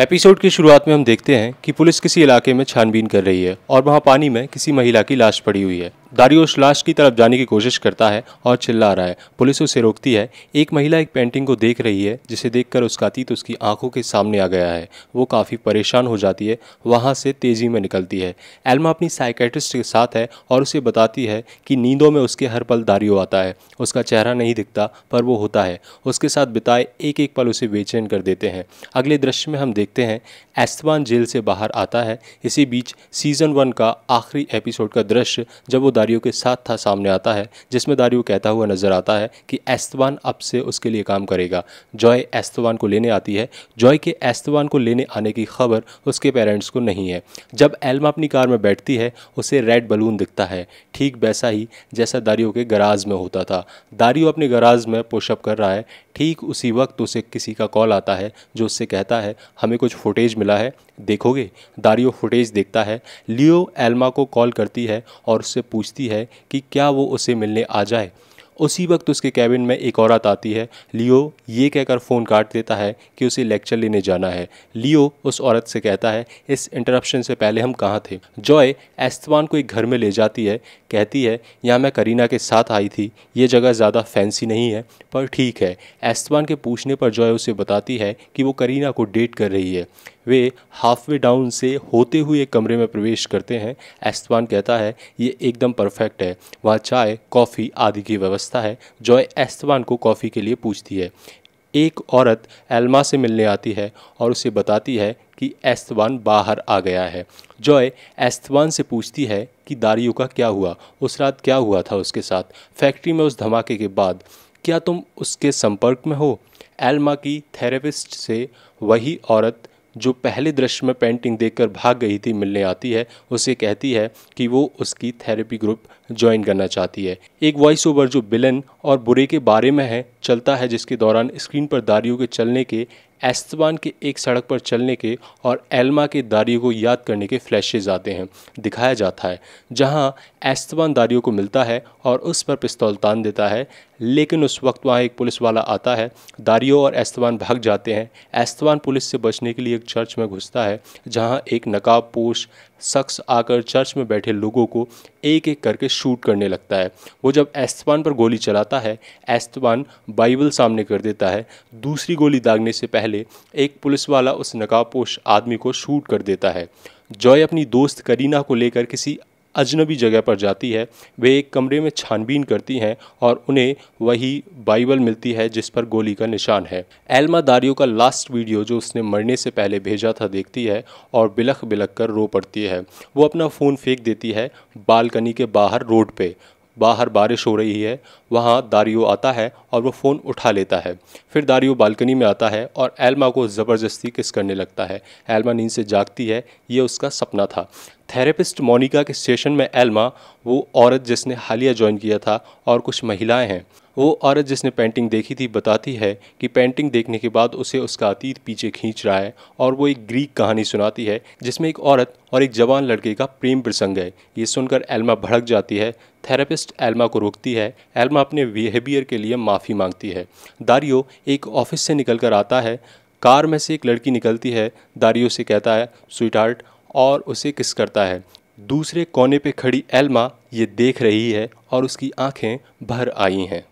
Episode की शुरुआत में हम देखते हैं कि पुलिस किसी इलाके में छानबीन कर रही है और वहाँ पानी में किसी महिला की लाश पड़ी हुई है दारियोश लाश की तरफ जाने की कोशिश करता है और चिल्ला रहा है पुलिस उसे रोकती है एक महिला एक पेंटिंग को देख रही है जिसे देखकर उसका अतीत उसकी आंखों के सामने आ गया है वो काफ़ी परेशान हो जाती है वहाँ से तेज़ी में निकलती है एल्मा अपनी साइकेट्रिस्ट के साथ है और उसे बताती है कि नींदों में उसके हर पल दारियो आता है उसका चेहरा नहीं दिखता पर वो होता है उसके साथ बिताए एक एक पल उसे बेचैन कर देते हैं अगले दृश्य में हम देखते हैं एस्तवान जेल से बाहर आता है इसी बीच सीज़न वन का आखिरी एपिसोड का दृश्य जब वो दारियो के साथ था सामने आता है जिसमें दारियो कहता हुआ नजर आता है कि एस्तवान अब से उसके लिए काम करेगा जॉय एस्तवान को लेने आती है जॉय के एस्तवान को लेने आने की खबर उसके पेरेंट्स को नहीं है जब एल्मा अपनी कार में बैठती है उसे रेड बलून दिखता है ठीक वैसा ही जैसा दारियो के गराज में होता था दारियो अपने गराज में पुशअप कर रहा है ठीक उसी वक्त उसे किसी का कॉल आता है जो उससे कहता है हमें कुछ फुटेज मिला है देखोगे दारियो फुटेज देखता है लियो एल्मा को कॉल करती है और उससे पूछती है कि क्या वो उसे मिलने आ जाए उसी वक्त उसके कैबिन में एक औरत आती है लियो ये कहकर फ़ोन काट देता है कि उसे लेक्चर लेने जाना है लियो उस औरत से कहता है इस इंटरप्शन से पहले हम कहाँ थे जॉय एस्तवान को एक घर में ले जाती है कहती है यहाँ मैं करीना के साथ आई थी ये जगह ज़्यादा फैंसी नहीं है पर ठीक है एस्तवान के पूछने पर जॉय उसे बताती है कि वो करीना को डेट कर रही है वे हाफ वे डाउन से होते हुए कमरे में प्रवेश करते हैं एस्तवान कहता है ये एकदम परफेक्ट है वहाँ चाय कॉफ़ी आदि की व्यवस्था है जॉय एस्तवान को कॉफ़ी के लिए पूछती है एक औरत एल्मा से मिलने आती है और उसे बताती है कि एस्तवान बाहर आ गया है जॉय एस्तवान से पूछती है कि दारियो का क्या हुआ उस रात क्या हुआ था उसके साथ फैक्ट्री में उस धमाके के बाद क्या तुम उसके संपर्क में हो एल्मा की थेरेपिस्ट से वही औरत जो पहले दृश्य में पेंटिंग देखकर भाग गई थी मिलने आती है उसे कहती है कि वो उसकी थेरेपी ग्रुप ज्वाइन करना चाहती है एक वॉइस ओवर जो बिलन और बुरे के बारे में है चलता है जिसके दौरान स्क्रीन पर दारियों के चलने के एस्तवान के एक सड़क पर चलने के और एल्मा के दारियों को याद करने के फ्लैशेज आते हैं दिखाया जाता है जहां एस्तवान दारियों को मिलता है और उस पर पिस्तौल तान देता है लेकिन उस वक्त वहाँ एक पुलिस वाला आता है दारियो और एस्तवान भाग जाते हैं एस्तवान पुलिस से बचने के लिए एक चर्च में घुसता है जहाँ एक नकाबपोश शख्स आकर चर्च में बैठे लोगों को एक एक करके शूट करने लगता है वो जब एस्तबान पर गोली चलाता है एस्तवान बाइबल सामने कर देता है दूसरी गोली दागने से पहले एक पुलिस वाला उस नकाबपोश आदमी को शूट कर देता है जॉय अपनी दोस्त करीना को लेकर किसी अजनबी जगह पर जाती है वे एक कमरे में छानबीन करती हैं और उन्हें वही बाइबल मिलती है जिस पर गोली का निशान है एल्मा दारियो का लास्ट वीडियो जो उसने मरने से पहले भेजा था देखती है और बिलख बिलख कर रो पड़ती है वो अपना फ़ोन फेंक देती है बालकनी के बाहर रोड पे बाहर बारिश हो रही है वहाँ दारियो आता है और वो फ़ोन उठा लेता है फिर दारियो बालकनी में आता है और एल्मा को ज़बरदस्ती किस करने लगता है एल्मा नींद से जागती है ये उसका सपना था थेरेपिस्ट मोनिका के स्टेशन में एल्मा वो औरत जिसने हालिया ज्वाइन किया था और कुछ महिलाएं हैं वो औरत जिसने पेंटिंग देखी थी बताती है कि पेंटिंग देखने के बाद उसे उसका अतीत पीछे खींच रहा है और वो एक ग्रीक कहानी सुनाती है जिसमें एक औरत और एक जवान लड़के का प्रेम प्रसंग है ये सुनकर एल्मा भड़क जाती है थेरेपिस्ट एल्मा को रोकती है एल्मा अपने बिहेवियर के लिए माफ़ी मांगती है दारियो एक ऑफिस से निकल कर आता है कार में से एक लड़की निकलती है दारियो से कहता है स्वीट हार्ट और उसे किस करता है दूसरे कोने पे खड़ी एल्मा ये देख रही है और उसकी आंखें भर आई हैं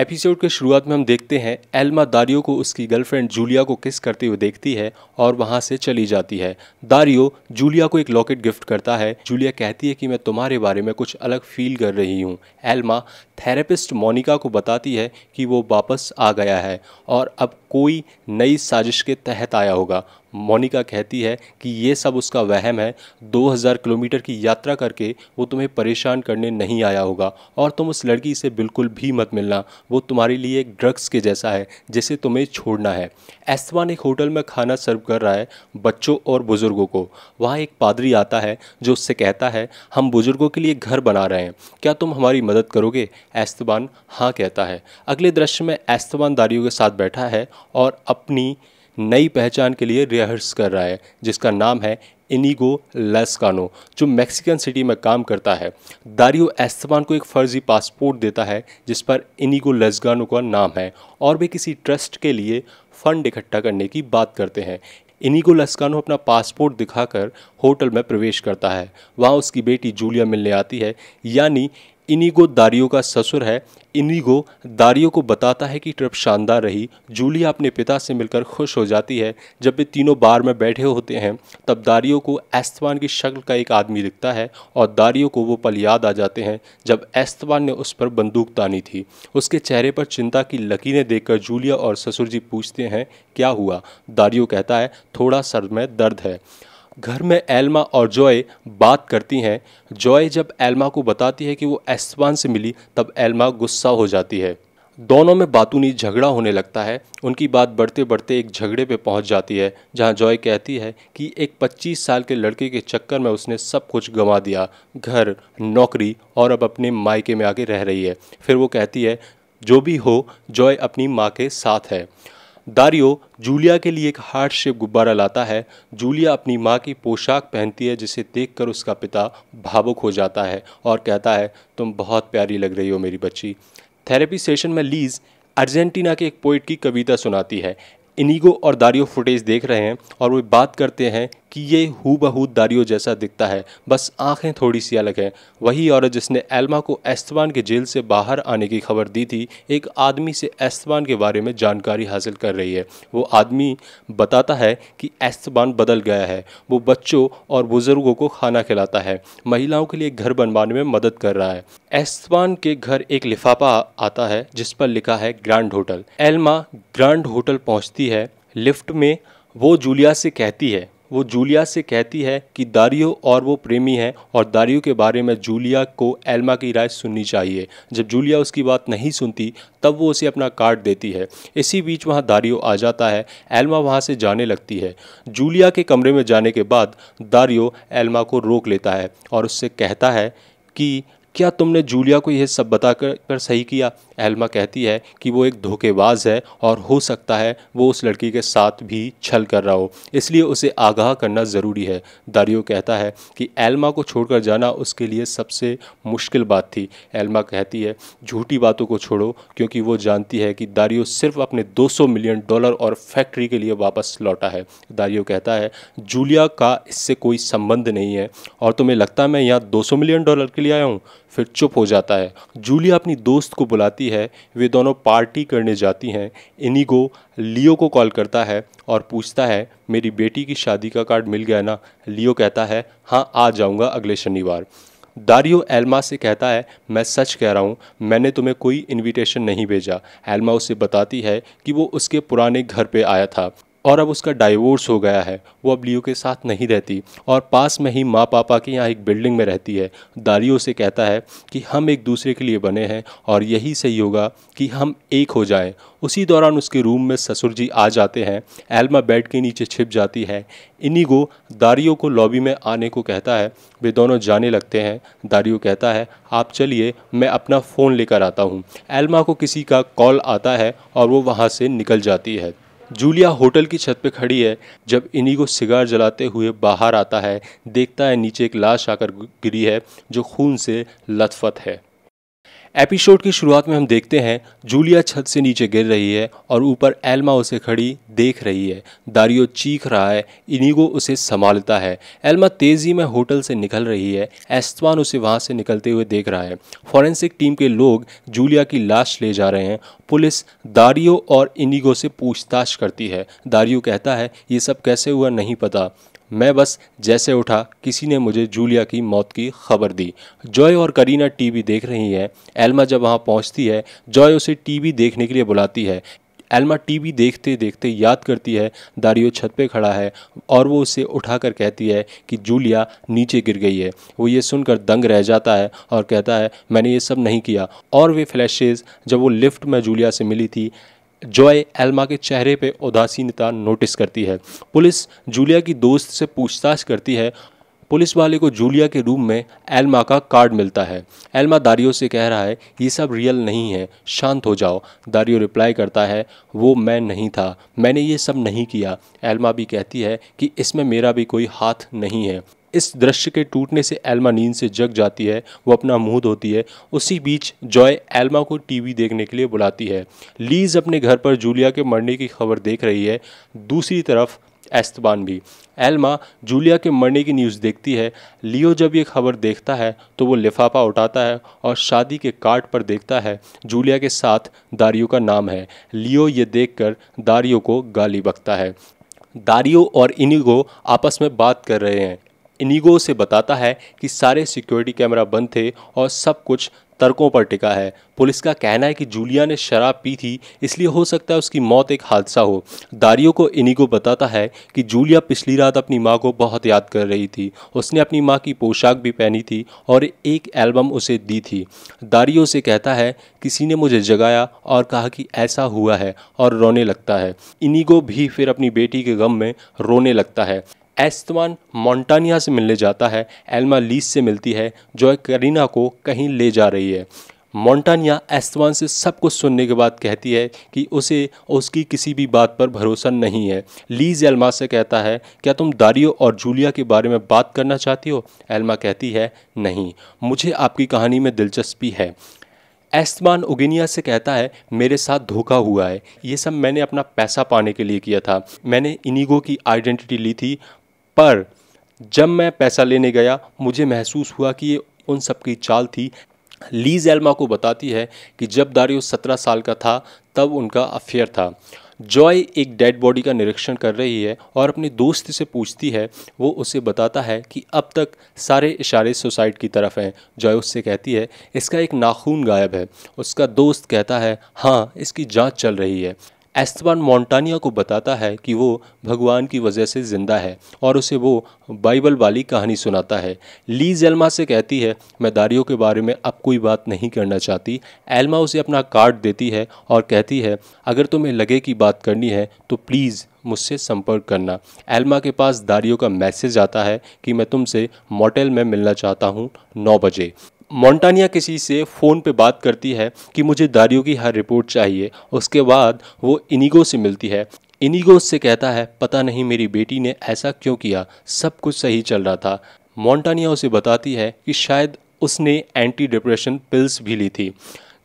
एपिसोड के शुरुआत में हम देखते हैं एल्मा दारियो को उसकी गर्लफ्रेंड जूलिया को किस करते हुए देखती है और वहाँ से चली जाती है दारियो जूलिया को एक लॉकेट गिफ्ट करता है जूलिया कहती है कि मैं तुम्हारे बारे में कुछ अलग फील कर रही हूँ एल्मा थेरेपिस्ट मोनिका को बताती है कि वो वापस आ गया है और अब कोई नई साजिश के तहत आया होगा मोनिका कहती है कि ये सब उसका वहम है 2000 किलोमीटर की यात्रा करके वो तुम्हें परेशान करने नहीं आया होगा और तुम उस लड़की से बिल्कुल भी मत मिलना वो तुम्हारे लिए एक ड्रग्स के जैसा है जिसे तुम्हें छोड़ना है एस्तवान एक होटल में खाना सर्व कर रहा है बच्चों और बुज़ुर्गों को वहाँ एक पादरी आता है जो उससे कहता है हम बुज़ुर्गों के लिए घर बना रहे हैं क्या तुम हमारी मदद करोगे एस्तवान हाँ कहता है अगले दृश्य में एस्तवान दारियों के साथ बैठा है और अपनी नई पहचान के लिए रिहर्स कर रहा है जिसका नाम है इनिगो लेस्कानो जो मैक्सिकन सिटी में काम करता है दारियो एस्तमान को एक फर्जी पासपोर्ट देता है जिस पर इनिगो लेस्गानो का नाम है और वे किसी ट्रस्ट के लिए फंड इकट्ठा करने की बात करते हैं इनिगो लस्कानो अपना पासपोर्ट दिखाकर होटल में प्रवेश करता है वहाँ उसकी बेटी जूलिया मिलने आती है यानी इनिगो दारियो का ससुर है इनिगो दारियो को बताता है कि ट्रिप शानदार रही जूलिया अपने पिता से मिलकर खुश हो जाती है जब वे तीनों बार में बैठे होते हैं तब दारियो को एस्तवान की शक्ल का एक आदमी दिखता है और दारियो को वो पल याद आ जाते हैं जब एस्तवान ने उस पर बंदूक तानी थी उसके चेहरे पर चिंता की लकीरें देखकर जूलिया और ससुर जी पूछते हैं क्या हुआ दारियो कहता है थोड़ा सर में दर्द है घर में एल्मा और जॉय बात करती हैं जॉय जब एल्मा को बताती है कि वो एस्वान से मिली तब एल्मा गुस्सा हो जाती है दोनों में बातूनी झगड़ा होने लगता है उनकी बात बढ़ते बढ़ते एक झगड़े पे पहुंच जाती है जहां जॉय कहती है कि एक 25 साल के लड़के के चक्कर में उसने सब कुछ गंवा दिया घर नौकरी और अब अपने मायके में आके रह रही है फिर वो कहती है जो भी हो जॉय अपनी माँ के साथ है दारियो जूलिया के लिए एक हार्ट शेप गुब्बारा लाता है जूलिया अपनी माँ की पोशाक पहनती है जिसे देखकर उसका पिता भावुक हो जाता है और कहता है तुम बहुत प्यारी लग रही हो मेरी बच्ची थेरेपी सेशन में लीज अर्जेंटीना के एक पोइट की कविता सुनाती है इनिगो और दारियो फुटेज देख रहे हैं और वे बात करते हैं कि ये हु बहू दारियो जैसा दिखता है बस आंखें थोड़ी सी अलग है वही औरत जिसने एल्मा को एस्तवान के जेल से बाहर आने की खबर दी थी एक आदमी से एस्तवान के बारे में जानकारी हासिल कर रही है वो आदमी बताता है कि एस्तवान बदल गया है वो बच्चों और बुज़ुर्गों को खाना खिलाता है महिलाओं के लिए घर बनवाने में मदद कर रहा है एस्तवान के घर एक लिफाफा आता है जिस पर लिखा है grand hotel Elma grand hotel पहुँचती है लिफ्ट में वो जूलिया से कहती है वो जूलिया से कहती है कि दारियो और वो प्रेमी हैं और दारियो के बारे में जूलिया को एल्मा की राय सुननी चाहिए जब जूलिया उसकी बात नहीं सुनती तब वो उसे अपना कार्ड देती है इसी बीच वहाँ दारियो आ जाता है एल्मा वहाँ से जाने लगती है जूलिया के कमरे में जाने के बाद दारियो एल्मा को रोक लेता है और उससे कहता है कि क्या तुमने जूलिया को यह सब बताकर कर सही किया एल्मा कहती है कि वो एक धोखेबाज है और हो सकता है वो उस लड़की के साथ भी छल कर रहा हो इसलिए उसे आगाह करना ज़रूरी है दारियो कहता है कि एल्मा को छोड़कर जाना उसके लिए सबसे मुश्किल बात थी एल्मा कहती है झूठी बातों को छोड़ो क्योंकि वो जानती है कि दारियो सिर्फ अपने 200 मिलियन डॉलर और फैक्ट्री के लिए वापस लौटा है दारियो कहता है जूलिया का इससे कोई संबंध नहीं है और तुम्हें लगता है मैं यहाँ दो मिलियन डॉलर के लिए आया हूँ फिर चुप हो जाता है जूलिया अपनी दोस्त को बुलाती है वे दोनों पार्टी करने जाती हैं इनिगो लियो को कॉल करता है और पूछता है मेरी बेटी की शादी का कार्ड मिल गया ना लियो कहता है हाँ आ जाऊँगा अगले शनिवार दारियो एल्मा से कहता है मैं सच कह रहा हूँ मैंने तुम्हें कोई इनविटेशन नहीं भेजा एल्मा उसे बताती है कि वो उसके पुराने घर पे आया था और अब उसका डाइवोर्स हो गया है वो अब लियो के साथ नहीं रहती और पास में ही माँ पापा के यहाँ एक बिल्डिंग में रहती है दारियो से कहता है कि हम एक दूसरे के लिए बने हैं और यही सही होगा कि हम एक हो जाएं उसी दौरान उसके रूम में ससुर जी आ जाते हैं एल्मा बेड के नीचे छिप जाती है इनिगो दारियो को लॉबी में आने को कहता है वे दोनों जाने लगते हैं दारियो कहता है आप चलिए मैं अपना फ़ोन लेकर आता हूँ एल्मा को किसी का कॉल आता है और वो वहाँ से निकल जाती है जूलिया होटल की छत पे खड़ी है जब इन्हीं को सिगार जलाते हुए बाहर आता है देखता है नीचे एक लाश आकर गिरी है जो खून से लथपथ है एपिसोड की शुरुआत में हम देखते हैं जूलिया छत से नीचे गिर रही है और ऊपर एल्मा उसे खड़ी देख रही है दारियो चीख रहा है इनिगो उसे संभालता है एल्मा तेज़ी में होटल से निकल रही है एस्तवान उसे वहाँ से निकलते हुए देख रहा है फॉरेंसिक टीम के लोग जूलिया की लाश ले जा रहे हैं पुलिस दारियो और इनिगो से पूछताछ करती है दारियो कहता है ये सब कैसे हुआ नहीं पता मैं बस जैसे उठा किसी ने मुझे जूलिया की मौत की खबर दी जॉय और करीना टीवी देख रही हैं एल्मा जब वहाँ पहुँचती है जॉय उसे टीवी देखने के लिए बुलाती है एल्मा टीवी देखते देखते याद करती है दारियो छत पे खड़ा है और वो उसे उठाकर कहती है कि जूलिया नीचे गिर गई है वो ये सुनकर दंग रह जाता है और कहता है मैंने ये सब नहीं किया और वे फ्लैशेज़ जब वो लिफ्ट में जूलिया से मिली थी जॉय एल्मा के चेहरे पर उदासीनता नोटिस करती है पुलिस जूलिया की दोस्त से पूछताछ करती है पुलिस वाले को जूलिया के रूम में एल्मा का कार्ड मिलता है एल्मा दारियो से कह रहा है ये सब रियल नहीं है शांत हो जाओ दारियो रिप्लाई करता है वो मैं नहीं था मैंने ये सब नहीं किया एल्मा भी कहती है कि इसमें मेरा भी कोई हाथ नहीं है इस दृश्य के टूटने से एल्मा नींद से जग जाती है वो अपना मुंह धोती है उसी बीच जॉय एल्मा को टीवी देखने के लिए बुलाती है लीज अपने घर पर जूलिया के मरने की खबर देख रही है दूसरी तरफ एस्तबान भी एल्मा जूलिया के मरने की न्यूज़ देखती है लियो जब ये खबर देखता है तो वो लिफाफा उठाता है और शादी के कार्ड पर देखता है जूलिया के साथ दारियो का नाम है लियो ये देखकर दारियो को गाली बकता है दारियो और इनिगो आपस में बात कर रहे हैं इनिगो से बताता है कि सारे सिक्योरिटी कैमरा बंद थे और सब कुछ तर्कों पर टिका है पुलिस का कहना है कि जूलिया ने शराब पी थी इसलिए हो सकता है उसकी मौत एक हादसा हो दारियो को इनिगो बताता है कि जूलिया पिछली रात अपनी माँ को बहुत याद कर रही थी उसने अपनी माँ की पोशाक भी पहनी थी और एक एल्बम उसे दी थी दारियो से कहता है किसी ने मुझे जगाया और कहा कि ऐसा हुआ है और रोने लगता है इनिगो भी फिर अपनी बेटी के गम में रोने लगता है एस्तवान मोंटानिया से मिलने जाता है एल्मा लीस से मिलती है जो करीना को कहीं ले जा रही है मोन्टानिया एस्तवान से सब कुछ सुनने के बाद कहती है कि उसे उसकी किसी भी बात पर भरोसा नहीं है लीज एल्मा से कहता है क्या तुम दारियो और जूलिया के बारे में बात करना चाहती हो एल्मा कहती है नहीं मुझे आपकी कहानी में दिलचस्पी है एस्तवान उगिनिया से कहता है मेरे साथ धोखा हुआ है ये सब मैंने अपना पैसा पाने के लिए किया था मैंने इनिगो की आइडेंटिटी ली थी पर जब मैं पैसा लेने गया मुझे महसूस हुआ कि ये उन सब की चाल थी लीज एल्मा को बताती है कि जब दारियो सत्रह साल का था तब उनका अफेयर था जॉय एक डेड बॉडी का निरीक्षण कर रही है और अपने दोस्त से पूछती है वो उसे बताता है कि अब तक सारे इशारे सुसाइड की तरफ हैं जॉय उससे कहती है इसका एक नाखून गायब है उसका दोस्त कहता है हाँ इसकी जांच चल रही है एस्तवान मोंटानिया को बताता है कि वो भगवान की वजह से ज़िंदा है और उसे वो बाइबल वाली कहानी सुनाता है लीज एल्मा से कहती है मैं दारियो के बारे में अब कोई बात नहीं करना चाहती एल्मा उसे अपना कार्ड देती है और कहती है अगर तुम्हें लगे कि बात करनी है तो प्लीज़ मुझसे संपर्क करना एल्मा के पास दारियो का मैसेज आता है कि मैं तुमसे मोटेल में मिलना चाहता हूँ नौ बजे मोंटानिया किसी से फ़ोन पे बात करती है कि मुझे दारियो की हर रिपोर्ट चाहिए उसके बाद वो इनिगो से मिलती है इनिगो से कहता है पता नहीं मेरी बेटी ने ऐसा क्यों किया सब कुछ सही चल रहा था मोंटानिया उसे बताती है कि शायद उसने एंटी डिप्रेशन पिल्स भी ली थी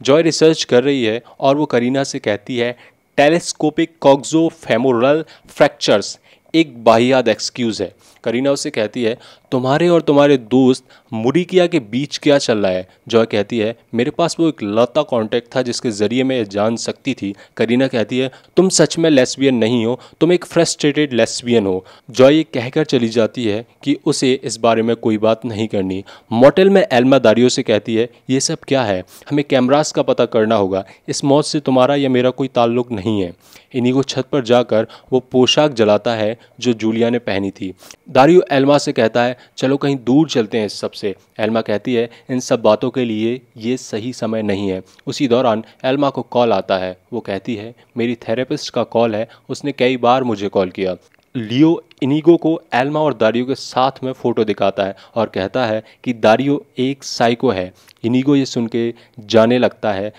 जॉय रिसर्च कर रही है और वो करीना से कहती है टेलीस्कोपिक कॉक्जो फेमोरल फ्रैक्चर्स एक बाहियात एक्सक्यूज़ है करीना उसे कहती है तुम्हारे और तुम्हारे दोस्त मुरिकिया के बीच क्या चल रहा है जॉय कहती है मेरे पास वो एक लता कॉन्टैक्ट था जिसके ज़रिए मैं जान सकती थी करीना कहती है तुम सच में लेस्बियन नहीं हो तुम एक फ्रस्ट्रेटेड लेस्बियन हो जॉय ये कहकर चली जाती है कि उसे इस बारे में कोई बात नहीं करनी मोटेल में एलमा दारियो से कहती है ये सब क्या है हमें कैमराज का पता करना होगा इस मौत से तुम्हारा या मेरा कोई ताल्लुक नहीं है इन्हीं को छत पर जाकर वो पोशाक जलाता है जो जूलिया ने पहनी थी दारियो एलमा से कहता है चलो कहीं दूर चलते हैं इस सबसे से एल्मा कहती है इन सब बातों के लिए ये सही समय नहीं है उसी दौरान एल्मा को कॉल आता है वो कहती है मेरी थेरेपिस्ट का कॉल है उसने कई बार मुझे कॉल किया लियो इनिगो को एल्मा और दारियो के साथ में फ़ोटो दिखाता है और कहता है कि दारियो एक साइको है इनिगो ये सुन के जाने लगता है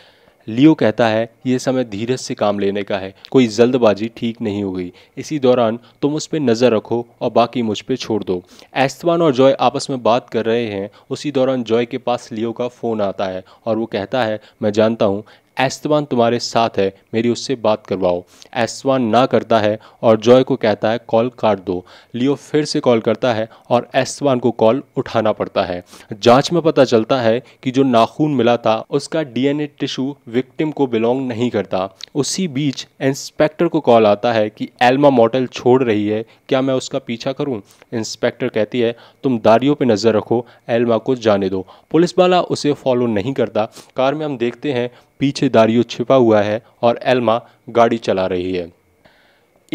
लियो कहता है यह समय धीरज से काम लेने का है कोई जल्दबाजी ठीक नहीं होगी इसी दौरान तुम उस पर नज़र रखो और बाकी मुझ पर छोड़ दो एस्तवान और जॉय आपस में बात कर रहे हैं उसी दौरान जॉय के पास लियो का फ़ोन आता है और वो कहता है मैं जानता हूँ एस्तवान तुम्हारे साथ है मेरी उससे बात करवाओ एस्तवान ना करता है और जॉय को कहता है कॉल काट दो लियो फिर से कॉल करता है और एस्तवान को कॉल उठाना पड़ता है जांच में पता चलता है कि जो नाखून मिला था उसका डीएनए टिश्यू विक्टिम को बिलोंग नहीं करता उसी बीच इंस्पेक्टर को कॉल आता है कि एल्मा मॉडल छोड़ रही है क्या मैं उसका पीछा करूँ इंस्पेक्टर कहती है तुम दारियों पर नज़र रखो एल्मा को जाने दो पुलिस वाला उसे फॉलो नहीं करता कार में हम देखते हैं पीछे दारियो छिपा हुआ है और एल्मा गाड़ी चला रही है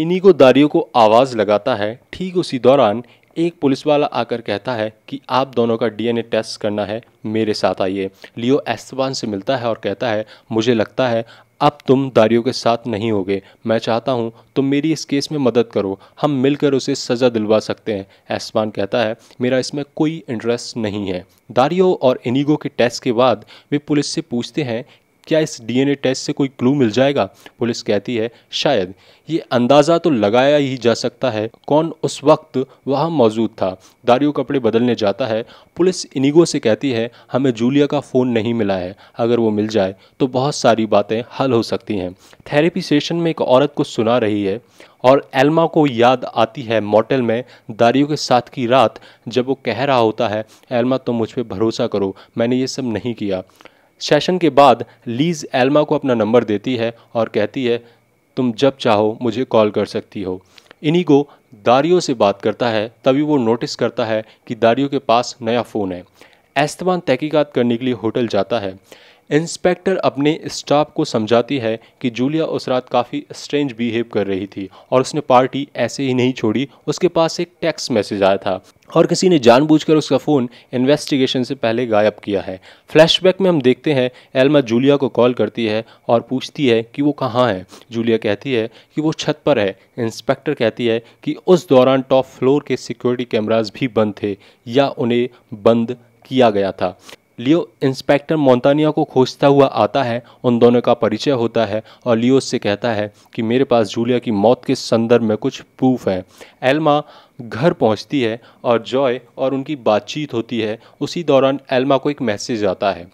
इन्हीं को दारियो को आवाज़ लगाता है ठीक उसी दौरान एक पुलिस वाला आकर कहता है कि आप दोनों का डीएनए टेस्ट करना है मेरे साथ आइए लियो एस्तवान से मिलता है और कहता है मुझे लगता है अब तुम दारियो के साथ नहीं होगे मैं चाहता हूँ तुम मेरी इस केस में मदद करो हम मिलकर उसे सज़ा दिलवा सकते हैं एस्मान कहता है मेरा इसमें कोई इंटरेस्ट नहीं है दारियो और इनिगो के टेस्ट के बाद वे पुलिस से पूछते हैं क्या इस डीएनए टेस्ट से कोई क्लू मिल जाएगा पुलिस कहती है शायद ये अंदाज़ा तो लगाया ही जा सकता है कौन उस वक्त वहाँ मौजूद था दारियो कपड़े बदलने जाता है पुलिस इनिगो से कहती है हमें जूलिया का फ़ोन नहीं मिला है अगर वो मिल जाए तो बहुत सारी बातें हल हो सकती हैं थेरेपी सेशन में एक औरत को सुना रही है और एल्मा को याद आती है मोटेल में दारियो के साथ की रात जब वो कह रहा होता है एल्मा तुम तो मुझ पर भरोसा करो मैंने ये सब नहीं किया सेशन के बाद लीज एल्मा को अपना नंबर देती है और कहती है तुम जब चाहो मुझे कॉल कर सकती हो इनिगो दारियो से बात करता है तभी वो नोटिस करता है कि दारियो के पास नया फ़ोन है एस्तमान तहकीकात करने के लिए होटल जाता है इंस्पेक्टर अपने स्टाफ को समझाती है कि जूलिया उस रात काफ़ी स्ट्रेंज बिहेव कर रही थी और उसने पार्टी ऐसे ही नहीं छोड़ी उसके पास एक टेक्स्ट मैसेज आया था और किसी ने जानबूझकर उसका फ़ोन इन्वेस्टिगेशन से पहले गायब किया है फ्लैशबैक में हम देखते हैं एल्मा जूलिया को कॉल करती है और पूछती है कि वो कहाँ है जूलिया कहती है कि वो छत पर है इंस्पेक्टर कहती है कि उस दौरान टॉप फ्लोर के सिक्योरिटी कैमराज भी बंद थे या उन्हें बंद किया गया था लियो इंस्पेक्टर मोन्तानिया को खोजता हुआ आता है उन दोनों का परिचय होता है और लियो से कहता है कि मेरे पास जूलिया की मौत के संदर्भ में कुछ प्रूफ है एल्मा घर पहुंचती है और जॉय और उनकी बातचीत होती है उसी दौरान एल्मा को एक मैसेज आता है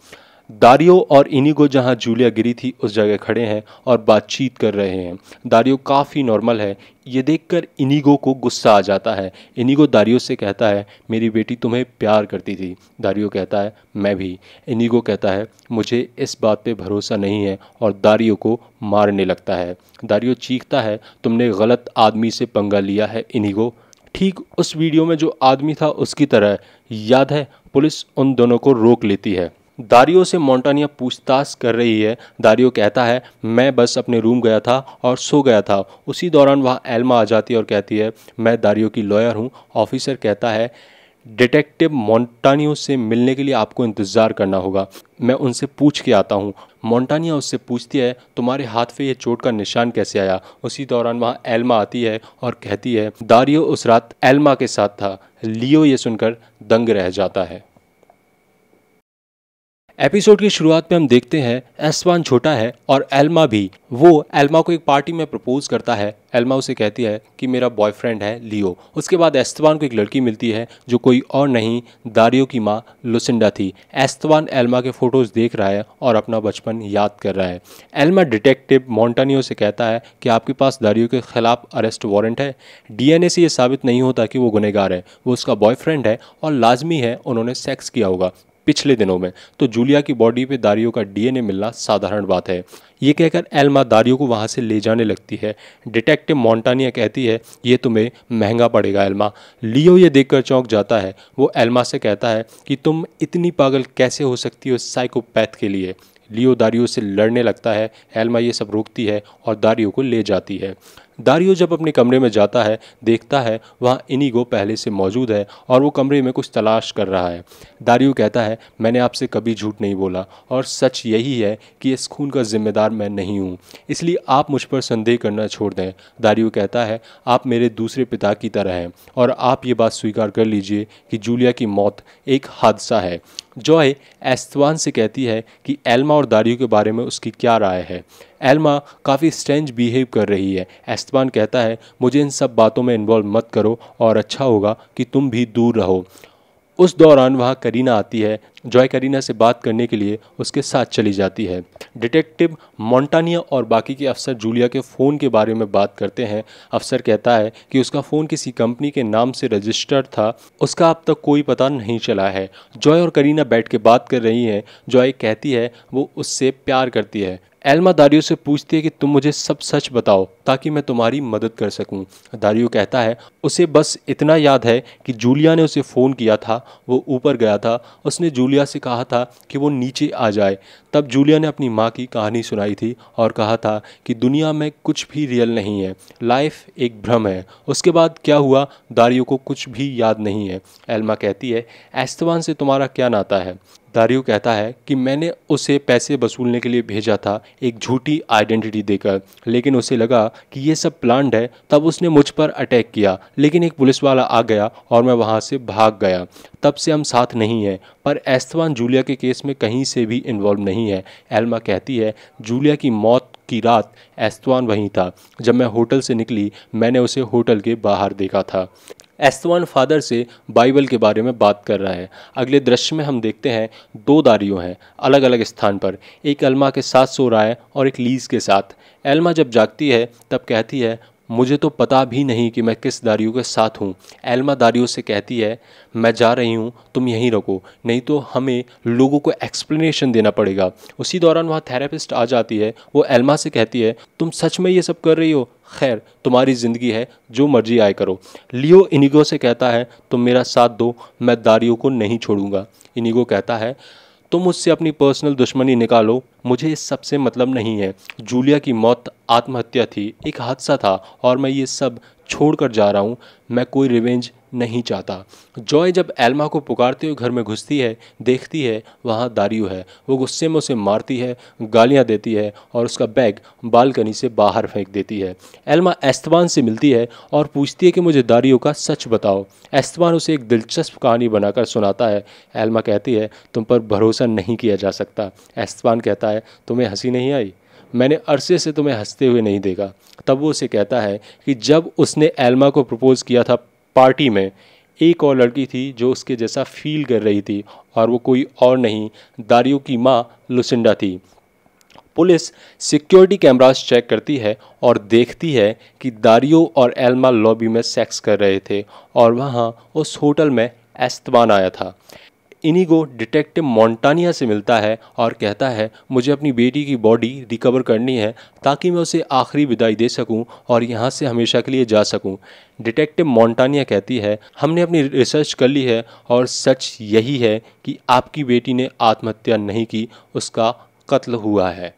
दारियो और इनिगो जहां जूलिया गिरी थी उस जगह खड़े हैं और बातचीत कर रहे हैं दारियो काफ़ी नॉर्मल है ये देखकर इनिगो को गुस्सा आ जाता है इनिगो दारियो से कहता है मेरी बेटी तुम्हें प्यार करती थी दारियो कहता है मैं भी इनिगो कहता है मुझे इस बात पे भरोसा नहीं है और दारियो को मारने लगता है दारियो चीखता है तुमने गलत आदमी से पंगा लिया है इनिगो ठीक उस वीडियो में जो आदमी था उसकी तरह याद है पुलिस उन दोनों को रोक लेती है दारियो से मोन्टानिया पूछताछ कर रही है दारियो कहता है मैं बस अपने रूम गया था और सो गया था उसी दौरान वहाँ एल्मा आ जाती है और कहती है मैं दारियो की लॉयर हूँ ऑफिसर कहता है डिटेक्टिव मोंटानियो से मिलने के लिए आपको इंतज़ार करना होगा मैं उनसे पूछ के आता हूँ मोन्टानिया उससे पूछती है तुम्हारे हाथ पे यह चोट का निशान कैसे आया उसी दौरान वहाँ एल्मा आती है और कहती है दारियो उस रात एल्मा के साथ था लियो ये सुनकर दंग रह जाता है एपिसोड की शुरुआत में हम देखते हैं एसवान छोटा है और एल्मा भी वो एल्मा को एक पार्टी में प्रपोज करता है एल्मा उसे कहती है कि मेरा बॉयफ्रेंड है लियो उसके बाद एस्तवान को एक लड़की मिलती है जो कोई और नहीं दारियो की माँ लुसिंडा थी एस्तवान एल्मा के फ़ोटोज़ देख रहा है और अपना बचपन याद कर रहा है एल्मा डिटेक्टिव मॉन्टानियो से कहता है कि आपके पास दारियो के ख़िलाफ़ अरेस्ट वारंट है डीएनए से यह साबित नहीं होता कि वो गुनहगार है वो उसका बॉयफ्रेंड है और लाजमी है उन्होंने सेक्स किया होगा पिछले दिनों में तो जूलिया की बॉडी पे दारियो का डीएनए मिलना साधारण बात है ये कहकर एल्मा दारियो को वहाँ से ले जाने लगती है डिटेक्टिव मोंटानिया कहती है ये तुम्हें महंगा पड़ेगा एल्मा लियो ये देखकर चौंक जाता है वो एल्मा से कहता है कि तुम इतनी पागल कैसे हो सकती हो साइकोपैथ के लिए लियो दारियो से लड़ने लगता है एल्मा ये सब रोकती है और दारियो को ले जाती है दारियो जब अपने कमरे में जाता है देखता है वहाँ इनिगो पहले से मौजूद है और वो कमरे में कुछ तलाश कर रहा है दारियो कहता है मैंने आपसे कभी झूठ नहीं बोला और सच यही है कि इस खून का जिम्मेदार मैं नहीं हूँ इसलिए आप मुझ पर संदेह करना छोड़ दें दारियो कहता है आप मेरे दूसरे पिता की तरह हैं और आप ये बात स्वीकार कर लीजिए कि जूलिया की मौत एक हादसा है जॉय एस्तवान से कहती है कि एल्मा और दारियो के बारे में उसकी क्या राय है एल्मा काफ़ी स्ट्रेंज बिहेव कर रही है एस्तवान कहता है मुझे इन सब बातों में इन्वॉल्व मत करो और अच्छा होगा कि तुम भी दूर रहो उस दौरान वहाँ करीना आती है जॉय करीना से बात करने के लिए उसके साथ चली जाती है डिटेक्टिव मोंटानिया और बाकी के अफसर जूलिया के फ़ोन के बारे में बात करते हैं अफसर कहता है कि उसका फ़ोन किसी कंपनी के नाम से रजिस्टर्ड था उसका अब तक कोई पता नहीं चला है जॉय और करीना बैठ के बात कर रही हैं जॉय कहती है वो उससे प्यार करती है एल्मा दारियो से पूछती है कि तुम मुझे सब सच बताओ ताकि मैं तुम्हारी मदद कर सकूं। दारियो कहता है उसे बस इतना याद है कि जूलिया ने उसे फ़ोन किया था वो ऊपर गया था उसने जूलिया से कहा था कि वो नीचे आ जाए तब जूलिया ने अपनी माँ की कहानी सुनाई थी और कहा था कि दुनिया में कुछ भी रियल नहीं है लाइफ एक भ्रम है उसके बाद क्या हुआ दारियो को कुछ भी याद नहीं है एल्मा कहती है एस्तवान से तुम्हारा क्या नाता है दारियो कहता है कि मैंने उसे पैसे वसूलने के लिए भेजा था एक झूठी आइडेंटिटी देकर लेकिन उसे लगा कि ये सब प्लान्ड है तब उसने मुझ पर अटैक किया लेकिन एक पुलिस वाला आ गया और मैं वहाँ से भाग गया तब से हम साथ नहीं हैं पर एस्तवान जूलिया के केस में कहीं से भी इन्वॉल्व नहीं है एल्मा कहती है जूलिया की मौत की रात एस्तवान वहीं था जब मैं होटल से निकली मैंने उसे होटल के बाहर देखा था एस्तवान फादर से बाइबल के बारे में बात कर रहा है अगले दृश्य में हम देखते हैं दो दारियों हैं अलग अलग स्थान पर एक अलमा के साथ सो रहा है और एक लीज के साथ एलमा जब जागती है तब कहती है मुझे तो पता भी नहीं कि मैं किस दारियों के साथ हूँ एलमा दारियों से कहती है मैं जा रही हूँ तुम यहीं रखो नहीं तो हमें लोगों को एक्सप्लेनेशन देना पड़ेगा उसी दौरान वहाँ थेरेपिस्ट आ जाती है वो एलमा से कहती है तुम सच में ये सब कर रही हो खैर तुम्हारी ज़िंदगी है जो मर्जी आए करो लियो इनिगो से कहता है तुम मेरा साथ दो मैं दारियों को नहीं छोड़ूंगा इनिगो कहता है तुम उससे अपनी पर्सनल दुश्मनी निकालो मुझे इस सब से मतलब नहीं है जूलिया की मौत आत्महत्या थी एक हादसा था और मैं ये सब छोड़ कर जा रहा हूँ मैं कोई रिवेंज नहीं चाहता जॉय जब एल्मा को पुकारते हुए घर में घुसती है देखती है वहाँ दारियो है वो गुस्से में उसे मारती है गालियाँ देती है और उसका बैग बालकनी से बाहर फेंक देती है एल्मा एस्तवान से मिलती है और पूछती है कि मुझे दारियो का सच बताओ एस्तवान उसे एक दिलचस्प कहानी बनाकर सुनाता है एल्मा कहती है तुम पर भरोसा नहीं किया जा सकता एस्तवान कहता है तुम्हें हंसी नहीं आई मैंने अरसे से तुम्हें हंसते हुए नहीं देखा तब वो उसे कहता है कि जब उसने एल्मा को प्रपोज़ किया था पार्टी में एक और लड़की थी जो उसके जैसा फील कर रही थी और वो कोई और नहीं दारियो की माँ लुसिंडा थी पुलिस सिक्योरिटी कैमरास चेक करती है और देखती है कि दारियो और एल्मा लॉबी में सेक्स कर रहे थे और वहाँ उस होटल में एस्तवान आया था इनिगो डिटेक्टिव मोंटानिया से मिलता है और कहता है मुझे अपनी बेटी की बॉडी रिकवर करनी है ताकि मैं उसे आखिरी विदाई दे सकूं और यहाँ से हमेशा के लिए जा सकूं डिटेक्टिव मोन्टानिया कहती है हमने अपनी रिसर्च कर ली है और सच यही है कि आपकी बेटी ने आत्महत्या नहीं की उसका कत्ल हुआ है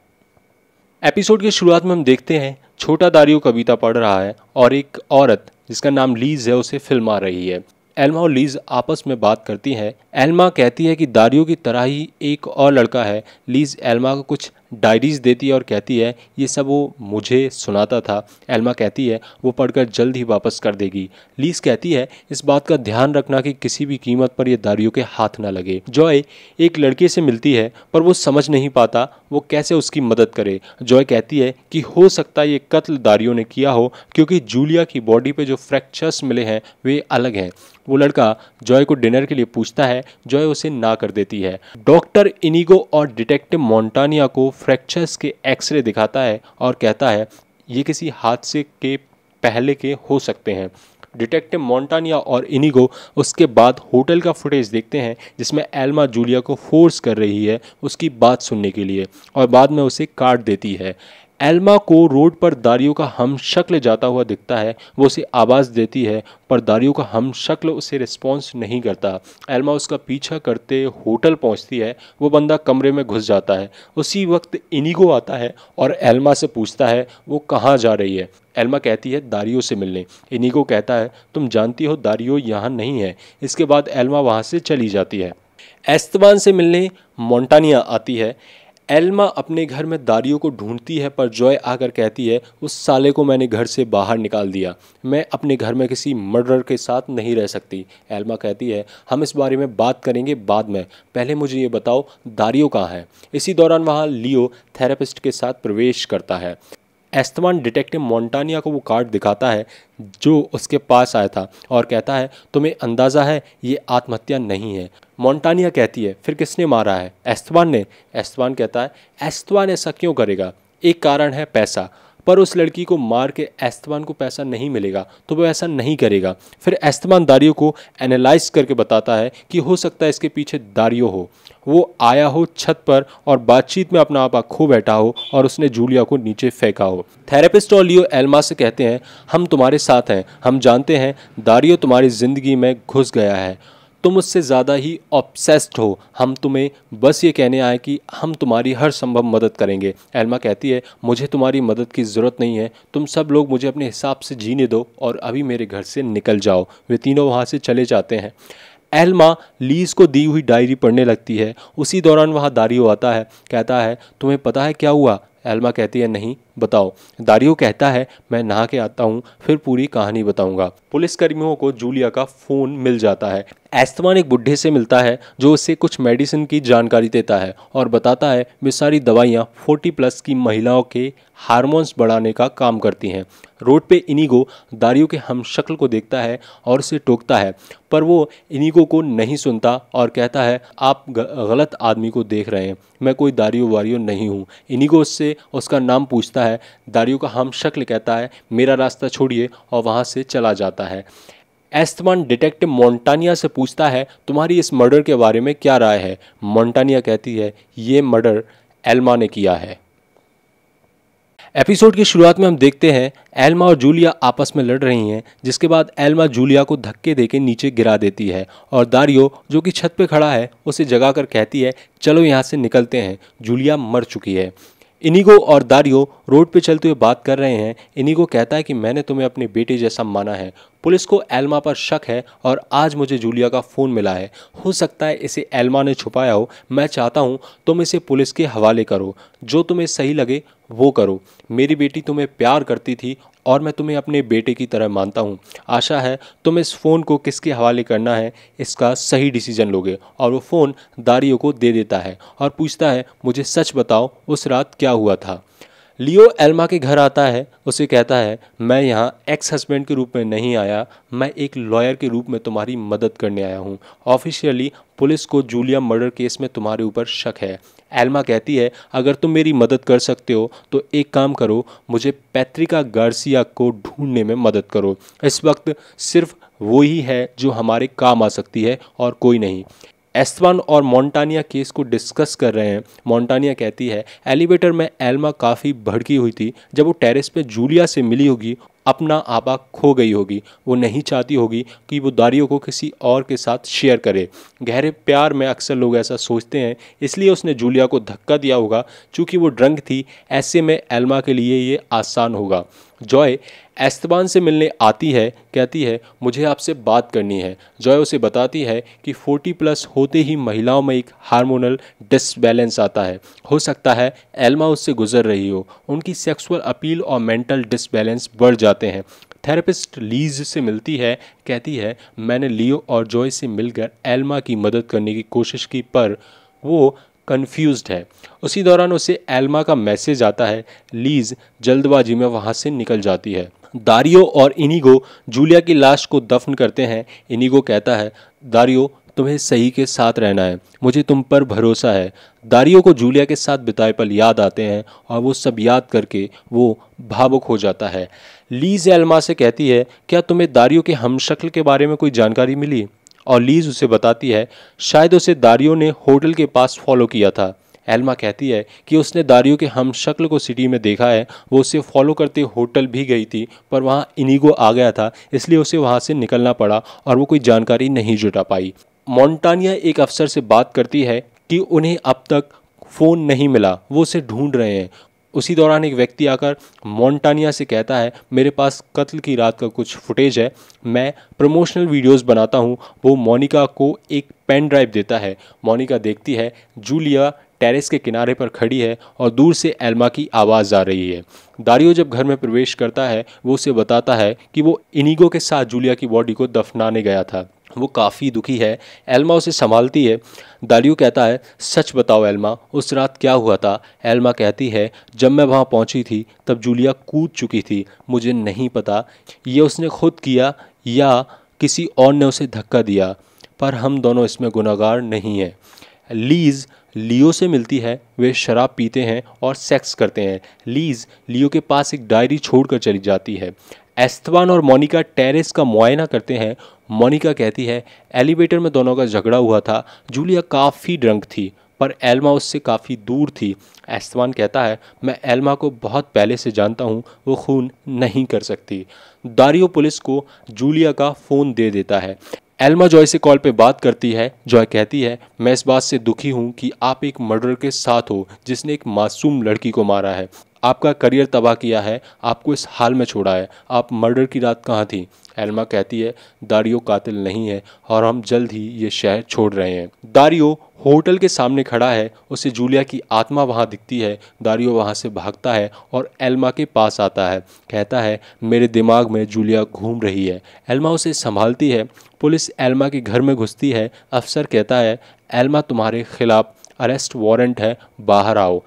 एपिसोड की शुरुआत में हम देखते हैं छोटा दारियो कविता पढ़ रहा है और एक औरत जिसका नाम लीज है उसे फिल्म आ रही है एल्मा और लीज आपस में बात करती है एल्मा कहती है कि दारियो की तरह ही एक और लड़का है लीज एल्मा को कुछ डायरीज देती है और कहती है ये सब वो मुझे सुनाता था एल्मा कहती है वो पढ़कर जल्द ही वापस कर देगी लीज कहती है इस बात का ध्यान रखना कि किसी भी कीमत पर यह दारियो के हाथ ना लगे जॉय एक लड़के से मिलती है पर वो समझ नहीं पाता वो कैसे उसकी मदद करे जॉय कहती है कि हो सकता है ये कत्ल दारियों ने किया हो क्योंकि जूलिया की बॉडी पे जो फ्रैक्चर्स मिले हैं वे अलग हैं वो लड़का जॉय को डिनर के लिए पूछता है जॉय उसे ना कर देती है डॉक्टर इनिगो और डिटेक्टिव मोन्टानिया को फ्रैक्चर्स के एक्सरे दिखाता है और कहता है ये किसी हादसे के पहले के हो सकते हैं डिटेक्टिव मोंटानिया और इनिगो उसके बाद होटल का फुटेज देखते हैं जिसमें एल्मा जूलिया को फोर्स कर रही है उसकी बात सुनने के लिए और बाद में उसे काट देती है एल्मा को रोड पर दारियो का हम शक्ल जाता हुआ दिखता है वो उसे आवाज़ देती है पर दारियो का हम शक्ल उसे रिस्पॉन्स नहीं करता एल्मा उसका पीछा करते होटल पहुंचती है वो बंदा कमरे में घुस जाता है उसी वक्त इनिगो आता है और एल्मा से पूछता है वो कहाँ जा रही है एल्मा कहती है दारियो से मिलने इनिगो कहता है तुम जानती हो दारियो यहाँ नहीं है इसके बाद एल्मा वहाँ से चली जाती है एस्तबान से मिलने मोन्टानिया आती है एल्मा अपने घर में दारियों को ढूंढती है पर जॉय आकर कहती है उस साले को मैंने घर से बाहर निकाल दिया मैं अपने घर में किसी मर्डर के साथ नहीं रह सकती एल्मा कहती है हम इस बारे में बात करेंगे बाद में पहले मुझे ये बताओ दारियों कहाँ है इसी दौरान वहाँ लियो थेरेपिस्ट के साथ प्रवेश करता है एस्तवान डिटेक्टिव मोन्टानिया को वो कार्ड दिखाता है जो उसके पास आया था और कहता है तुम्हें अंदाज़ा है ये आत्महत्या नहीं है मोंटानिया कहती है फिर किसने मारा है एस्तवान ने एस्तवान कहता है एस्तवान ऐसा क्यों करेगा एक कारण है पैसा पर उस लड़की को मार के एस्तमान को पैसा नहीं मिलेगा तो वह ऐसा नहीं करेगा फिर एस्तमान दारियो को एनालाइज करके बताता है कि हो सकता है इसके पीछे दारियो हो वो आया हो छत पर और बातचीत में अपना आपा खो बैठा हो और उसने जूलिया को नीचे फेंका हो थेरेपिस्ट और लियो एल्मा से कहते हैं हम तुम्हारे साथ हैं हम जानते हैं दारियो तुम्हारी ज़िंदगी में घुस गया है तुम उससे ज़्यादा ही ऑप्सेस्ड हो हम तुम्हें बस ये कहने आए कि हम तुम्हारी हर संभव मदद करेंगे एल्मा कहती है मुझे तुम्हारी मदद की ज़रूरत नहीं है तुम सब लोग मुझे अपने हिसाब से जीने दो और अभी मेरे घर से निकल जाओ वे तीनों वहाँ से चले जाते हैं एल्मा लीज को दी हुई डायरी पढ़ने लगती है उसी दौरान वहाँ दारी आता है कहता है तुम्हें पता है क्या हुआ एल्मा कहती है नहीं बताओ दारियो कहता है मैं नहा के आता हूँ फिर पूरी कहानी बताऊंगा पुलिसकर्मियों को जूलिया का फ़ोन मिल जाता है एस्तमान एक बुढ़े से मिलता है जो उसे कुछ मेडिसिन की जानकारी देता है और बताता है वे सारी दवाइयाँ 40 प्लस की महिलाओं के हार्मोन्स बढ़ाने का काम करती हैं रोड पे इनिगो दारियो के हम शक्ल को देखता है और उसे टोकता है पर वो इनिगो को नहीं सुनता और कहता है आप गलत आदमी को देख रहे हैं मैं कोई दारियो वारियो नहीं हूँ इनिगो उससे उसका नाम पूछता है है दारियों का हम शक्ल कहता है मेरा रास्ता छोड़िए और वहाँ से चला जाता है एस्तमान डिटेक्टिव मोंटानिया से पूछता है तुम्हारी इस मर्डर के बारे में क्या राय है मोंटानिया कहती है ये मर्डर एल्मा ने किया है एपिसोड की शुरुआत में हम देखते हैं एल्मा और जूलिया आपस में लड़ रही हैं जिसके बाद एल्मा जूलिया को धक्के देके नीचे गिरा देती है और दारियो जो कि छत पे खड़ा है उसे जगाकर कहती है चलो यहाँ से निकलते हैं जूलिया मर चुकी है इनिगो और दारियो रोड पे चलते हुए बात कर रहे हैं इनिगो कहता है कि मैंने तुम्हें अपने बेटे जैसा माना है पुलिस को एल्मा पर शक है और आज मुझे जूलिया का फ़ोन मिला है हो सकता है इसे एल्मा ने छुपाया हो मैं चाहता हूँ तुम इसे पुलिस के हवाले करो जो तुम्हें सही लगे वो करो मेरी बेटी तुम्हें प्यार करती थी और मैं तुम्हें अपने बेटे की तरह मानता हूँ आशा है तुम इस फ़ोन को किसके हवाले करना है इसका सही डिसीजन लोगे और वो फ़ोन दारियो को दे देता है और पूछता है मुझे सच बताओ उस रात क्या हुआ था लियो एल्मा के घर आता है उसे कहता है मैं यहाँ एक्स हस्बैंड के रूप में नहीं आया मैं एक लॉयर के रूप में तुम्हारी मदद करने आया हूँ ऑफिशियली पुलिस को जूलिया मर्डर केस में तुम्हारे ऊपर शक है एल्मा कहती है अगर तुम मेरी मदद कर सकते हो तो एक काम करो मुझे पैत्रिका गार्सिया को ढूंढने में मदद करो इस वक्त सिर्फ वो ही है जो हमारे काम आ सकती है और कोई नहीं एस्वान और मोंटानिया केस को डिस्कस कर रहे हैं मोंटानिया कहती है एलिवेटर में एल्मा काफ़ी भड़की हुई थी जब वो टेरेस पे जूलिया से मिली होगी अपना आपा खो गई होगी वो नहीं चाहती होगी कि वो दारियों को किसी और के साथ शेयर करे गहरे प्यार में अक्सर लोग ऐसा सोचते हैं इसलिए उसने जूलिया को धक्का दिया होगा चूँकि वो ड्रंक थी ऐसे में एल्मा के लिए ये आसान होगा जॉय एस्तबान से मिलने आती है कहती है मुझे आपसे बात करनी है जॉय उसे बताती है कि 40 प्लस होते ही महिलाओं में एक हार्मोनल डिसबैलेंस आता है हो सकता है एल्मा उससे गुजर रही हो उनकी सेक्सुअल अपील और मेंटल डिसबैलेंस बढ़ जाते हैं थेरेपिस्ट लीज से मिलती है कहती है मैंने लियो और जॉय से मिलकर एल्मा की मदद करने की कोशिश की पर वो कन्फ्यूज है उसी दौरान उसे एल्मा का मैसेज आता है लीज जल्दबाजी में वहाँ से निकल जाती है दारियो और इनिगो जूलिया की लाश को दफन करते हैं इनिगो कहता है दारियो तुम्हें सही के साथ रहना है मुझे तुम पर भरोसा है दारियो को जूलिया के साथ बिताए पल याद आते हैं और वो सब याद करके वो भावुक हो जाता है लीज एलमा से कहती है क्या तुम्हें दारियो के शक्ल के बारे में कोई जानकारी मिली और लीज उसे बताती है शायद उसे दारियो ने होटल के पास फॉलो किया था एल्मा कहती है कि उसने दारियो के हम शक्ल को सिटी में देखा है वो उसे फॉलो करते होटल भी गई थी पर वहाँ इनिगो आ गया था इसलिए उसे वहाँ से निकलना पड़ा और वो कोई जानकारी नहीं जुटा पाई मोन्टानिया एक अफसर से बात करती है कि उन्हें अब तक फ़ोन नहीं मिला वो उसे ढूंढ रहे हैं उसी दौरान एक व्यक्ति आकर मोन्टानिया से कहता है मेरे पास कत्ल की रात का कुछ फुटेज है मैं प्रमोशनल वीडियोस बनाता हूँ वो मोनिका को एक पेन ड्राइव देता है मोनिका देखती है जूलिया टेरेस के किनारे पर खड़ी है और दूर से एल्मा की आवाज़ आ रही है दारियो जब घर में प्रवेश करता है वो उसे बताता है कि वो इनिगो के साथ जूलिया की बॉडी को दफनाने गया था वो काफ़ी दुखी है एल्मा उसे संभालती है दारियो कहता है सच बताओ एल्मा उस रात क्या हुआ था एल्मा कहती है जब मैं वहाँ पहुँची थी तब जूलिया कूद चुकी थी मुझे नहीं पता ये उसने खुद किया या किसी और ने उसे धक्का दिया पर हम दोनों इसमें गुनागार नहीं हैं लीज़ लियो से मिलती है वे शराब पीते हैं और सेक्स करते हैं लीज लियो के पास एक डायरी छोड़कर चली जाती है एस्तवान और मोनिका टेरेस का मुआयना करते हैं मोनिका कहती है एलिवेटर में दोनों का झगड़ा हुआ था जूलिया काफ़ी ड्रंक थी पर एल्मा उससे काफ़ी दूर थी एस्तवान कहता है मैं एल्मा को बहुत पहले से जानता हूँ वो खून नहीं कर सकती दारियो पुलिस को जूलिया का फ़ोन दे देता है एल्मा जॉय से कॉल पे बात करती है जॉय कहती है मैं इस बात से दुखी हूँ कि आप एक मर्डर के साथ हो जिसने एक मासूम लड़की को मारा है आपका करियर तबाह किया है आपको इस हाल में छोड़ा है आप मर्डर की रात कहाँ थी एलमा कहती है दारियो कातिल नहीं है और हम जल्द ही ये शहर छोड़ रहे हैं दारियो होटल के सामने खड़ा है उसे जूलिया की आत्मा वहाँ दिखती है दारियो वहाँ से भागता है और एल्मा के पास आता है कहता है मेरे दिमाग में जूलिया घूम रही है एल्मा उसे संभालती है पुलिस एल्मा के घर में घुसती है अफसर कहता है एल्मा तुम्हारे खिलाफ़ अरेस्ट वारंट है बाहर आओ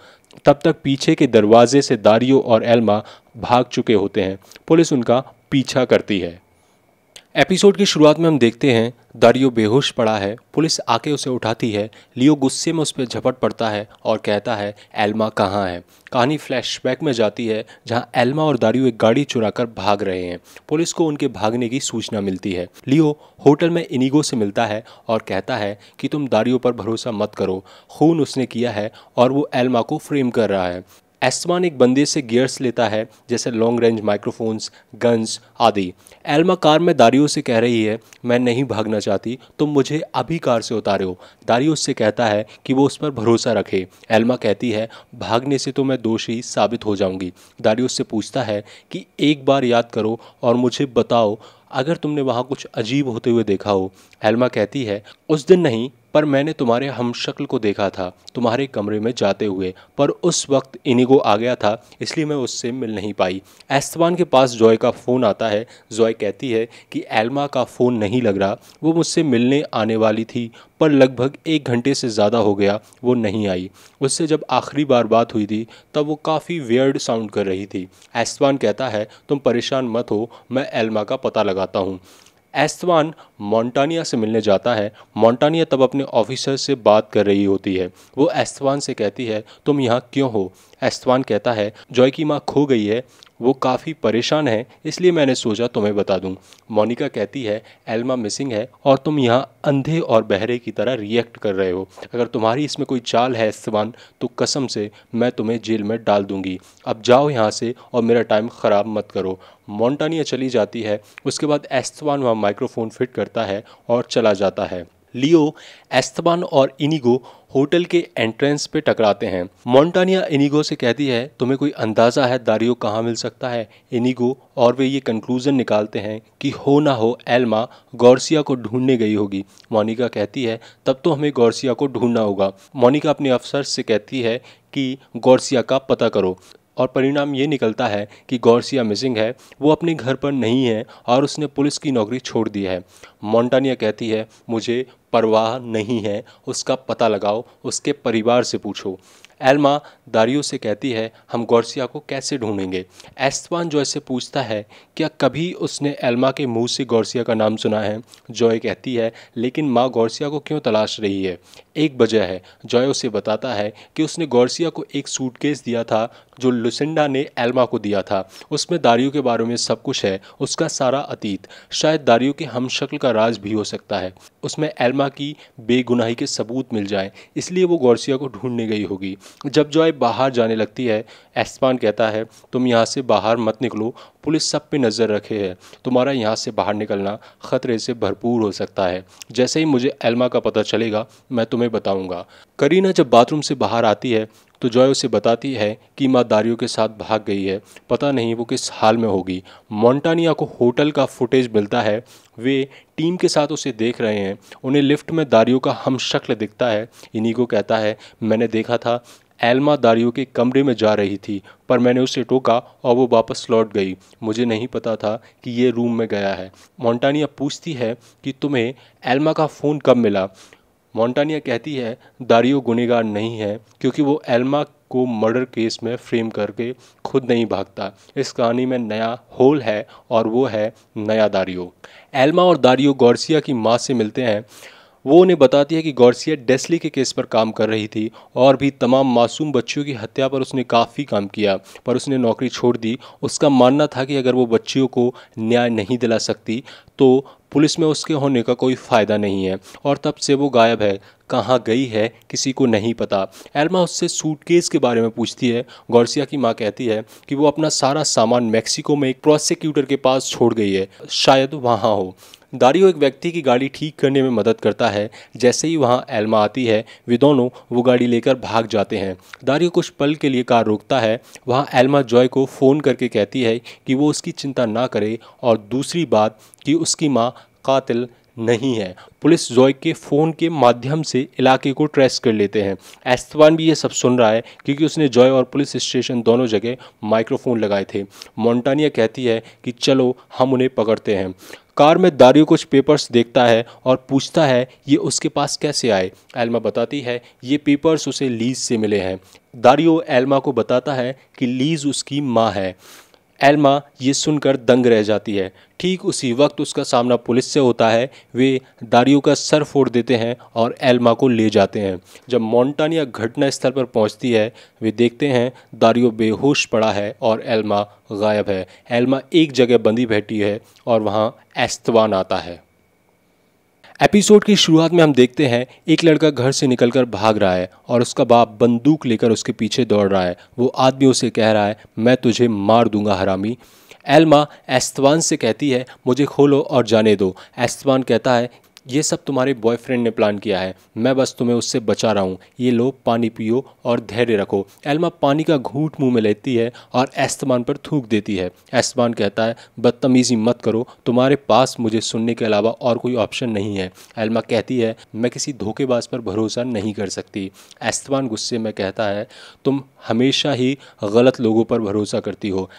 तब तक पीछे के दरवाजे से दारियो और एल्मा भाग चुके होते हैं पुलिस उनका पीछा करती है एपिसोड की शुरुआत में हम देखते हैं दारियो बेहोश पड़ा है पुलिस आके उसे उठाती है लियो गुस्से में उस पर झपट पड़ता है और कहता है एल्मा कहाँ है कहानी फ्लैशबैक में जाती है जहाँ एल्मा और दारियो एक गाड़ी चुराकर भाग रहे हैं पुलिस को उनके भागने की सूचना मिलती है लियो होटल में इनिगो से मिलता है और कहता है कि तुम दारियो पर भरोसा मत करो खून उसने किया है और वो एल्मा को फ्रेम कर रहा है एस्मान एक बंदे से गियर्स लेता है जैसे लॉन्ग रेंज माइक्रोफोन्स गन्स आदि एल्मा कार में दारियो से कह रही है मैं नहीं भागना चाहती तुम तो मुझे अभी कार से हो दारियो उससे कहता है कि वो उस पर भरोसा रखे एल्मा कहती है भागने से तो मैं दोषी साबित हो जाऊंगी दारियो उससे पूछता है कि एक बार याद करो और मुझे बताओ अगर तुमने वहाँ कुछ अजीब होते हुए देखा हो एल्मा कहती है उस दिन नहीं पर मैंने तुम्हारे हम शक्ल को देखा था तुम्हारे कमरे में जाते हुए पर उस वक्त इनिगो आ गया था इसलिए मैं उससे मिल नहीं पाई एस्तवान के पास जॉय का फ़ोन आता है जॉय कहती है कि एल्मा का फ़ोन नहीं लग रहा वो मुझसे मिलने आने वाली थी पर लगभग एक घंटे से ज़्यादा हो गया वो नहीं आई उससे जब आखिरी बार बात हुई थी तब वो काफ़ी वियर्ड साउंड कर रही थी एस्तवान कहता है तुम परेशान मत हो मैं एल्मा का पता लगाता हूँ एस्तवान मोन्टानिया से मिलने जाता है मोन्टानिया तब अपने ऑफिसर से बात कर रही होती है वो एस्तवान से कहती है तुम यहाँ क्यों हो एस्तवान कहता है जॉय की माँ खो गई है वो काफ़ी परेशान है इसलिए मैंने सोचा तुम्हें बता दूँ मोनिका कहती है एल्मा मिसिंग है और तुम यहाँ अंधे और बहरे की तरह रिएक्ट कर रहे हो अगर तुम्हारी इसमें कोई चाल है एस्तवान तो कसम से मैं तुम्हें जेल में डाल दूँगी अब जाओ यहाँ से और मेरा टाइम ख़राब मत करो मॉन्टानिया चली जाती है उसके बाद एस्तवान वहाँ माइक्रोफोन फिट करता है और चला जाता है लियो एस्तवान और इनिगो होटल के एंट्रेंस पे टकराते हैं मोन्टानिया इनिगो से कहती है तुम्हें कोई अंदाज़ा है दारियो कहाँ मिल सकता है इनिगो और वे ये कंक्लूज़न निकालते हैं कि हो ना हो एल्मा गौरसिया को ढूंढने गई होगी मोनिका कहती है तब तो हमें गौरसिया को ढूंढना होगा मोनिका अपने अफसर से कहती है कि गौरसिया का पता करो और परिणाम ये निकलता है कि गौरसिया मिसिंग है वो अपने घर पर नहीं है और उसने पुलिस की नौकरी छोड़ दी है मोंटानिया कहती है मुझे परवाह नहीं है उसका पता लगाओ उसके परिवार से पूछो एल्मा दारियो से कहती है हम गौरसिया को कैसे ढूंढेंगे एस्तवान जॉय से पूछता है क्या कभी उसने एल्मा के मुंह से गौरसिया का नाम सुना है जॉय कहती है लेकिन माँ गौरसिया को क्यों तलाश रही है एक वजह है जॉय उसे बताता है कि उसने गौरसिया को एक सूटकेस दिया था जो लुसिंडा ने एल्मा को दिया था उसमें दारियो के बारे में सब कुछ है उसका सारा अतीत शायद दारियो के हम शक्ल का राज भी हो सकता है उसमें एल्मा की बेगुनाही के सबूत मिल जाए इसलिए वो गौरसिया को ढूंढने गई होगी जब जॉय बाहर जाने लगती है एसपान कहता है तुम यहाँ से बाहर मत निकलो पुलिस सब पे नज़र रखे है तुम्हारा यहाँ से बाहर निकलना ख़तरे से भरपूर हो सकता है जैसे ही मुझे एल्मा का पता चलेगा मैं तुम्हें बताऊँगा करीना जब बाथरूम से बाहर आती है तो जॉय उसे बताती है कि माँ दारियो के साथ भाग गई है पता नहीं वो किस हाल में होगी मोंटानिया को होटल का फुटेज मिलता है वे टीम के साथ उसे देख रहे हैं उन्हें लिफ्ट में दारियो का हम शक्ल दिखता है इन्हीं को कहता है मैंने देखा था एल्मा दारियो के कमरे में जा रही थी पर मैंने उसे टोका और वो वापस लौट गई मुझे नहीं पता था कि ये रूम में गया है मोंटानिया पूछती है कि तुम्हें एल्मा का फ़ोन कब मिला मोंटानिया कहती है दारियो गुनेगार नहीं है क्योंकि वो एल्मा को मर्डर केस में फ्रेम करके खुद नहीं भागता इस कहानी में नया होल है और वो है नया दारियो एल्मा और दारियो गौरसिया की माँ से मिलते हैं वो उन्हें बताती है कि गौरसिया डेस्ली के केस पर काम कर रही थी और भी तमाम मासूम बच्चियों की हत्या पर उसने काफ़ी काम किया पर उसने नौकरी छोड़ दी उसका मानना था कि अगर वो बच्चियों को न्याय नहीं दिला सकती तो पुलिस में उसके होने का कोई फ़ायदा नहीं है और तब से वो गायब है कहाँ गई है किसी को नहीं पता एल्मा उससे सूटकेस के बारे में पूछती है गौरसिया की माँ कहती है कि वो अपना सारा सामान मैक्सिको में एक प्रोसिक्यूटर के पास छोड़ गई है शायद वहाँ हो दारियो एक व्यक्ति की गाड़ी ठीक करने में मदद करता है जैसे ही वहाँ एल्मा आती है वे दोनों वो गाड़ी लेकर भाग जाते हैं दारियो कुछ पल के लिए कार रोकता है वहाँ एल्मा जॉय को फ़ोन करके कहती है कि वो उसकी चिंता ना करे और दूसरी बात कि उसकी माँ कातिल नहीं है पुलिस जॉय के फ़ोन के माध्यम से इलाके को ट्रेस कर लेते हैं एस्तवान भी ये सब सुन रहा है क्योंकि उसने जॉय और पुलिस स्टेशन दोनों जगह माइक्रोफोन लगाए थे मोंटानिया कहती है कि चलो हम उन्हें पकड़ते हैं कार में दारियो कुछ पेपर्स देखता है और पूछता है ये उसके पास कैसे आए एल्मा बताती है ये पेपर्स उसे लीज से मिले हैं दारियो एल्मा को बताता है कि लीज उसकी माँ है एल्मा ये सुनकर दंग रह जाती है ठीक उसी वक्त उसका सामना पुलिस से होता है वे दारियों का सर फोड़ देते हैं और एल्मा को ले जाते हैं जब मोन्टानिया घटना स्थल पर पहुंचती है वे देखते हैं दारियो बेहोश पड़ा है और एल्मा गायब है एल्मा एक जगह बंदी बैठी है और वहाँ एस्तवान आता है एपिसोड की शुरुआत में हम देखते हैं एक लड़का घर से निकलकर भाग रहा है और उसका बाप बंदूक लेकर उसके पीछे दौड़ रहा है वो आदमी उसे कह रहा है मैं तुझे मार दूंगा हरामी एल्मा एस्तवान से कहती है मुझे खोलो और जाने दो एस्तवान कहता है ये सब तुम्हारे बॉयफ्रेंड ने प्लान किया है मैं बस तुम्हें उससे बचा रहा हूँ ये लो पानी पियो और धैर्य रखो एल्मा पानी का घूट मुंह में लेती है और एस्तमान पर थूक देती है एस्तमान कहता है बदतमीज़ी मत करो तुम्हारे पास मुझे सुनने के अलावा और कोई ऑप्शन नहीं है एल्मा कहती है मैं किसी धोखेबाज पर भरोसा नहीं कर सकती एस्तमान गुस्से में कहता है तुम हमेशा ही गलत लोगों पर भरोसा करती हो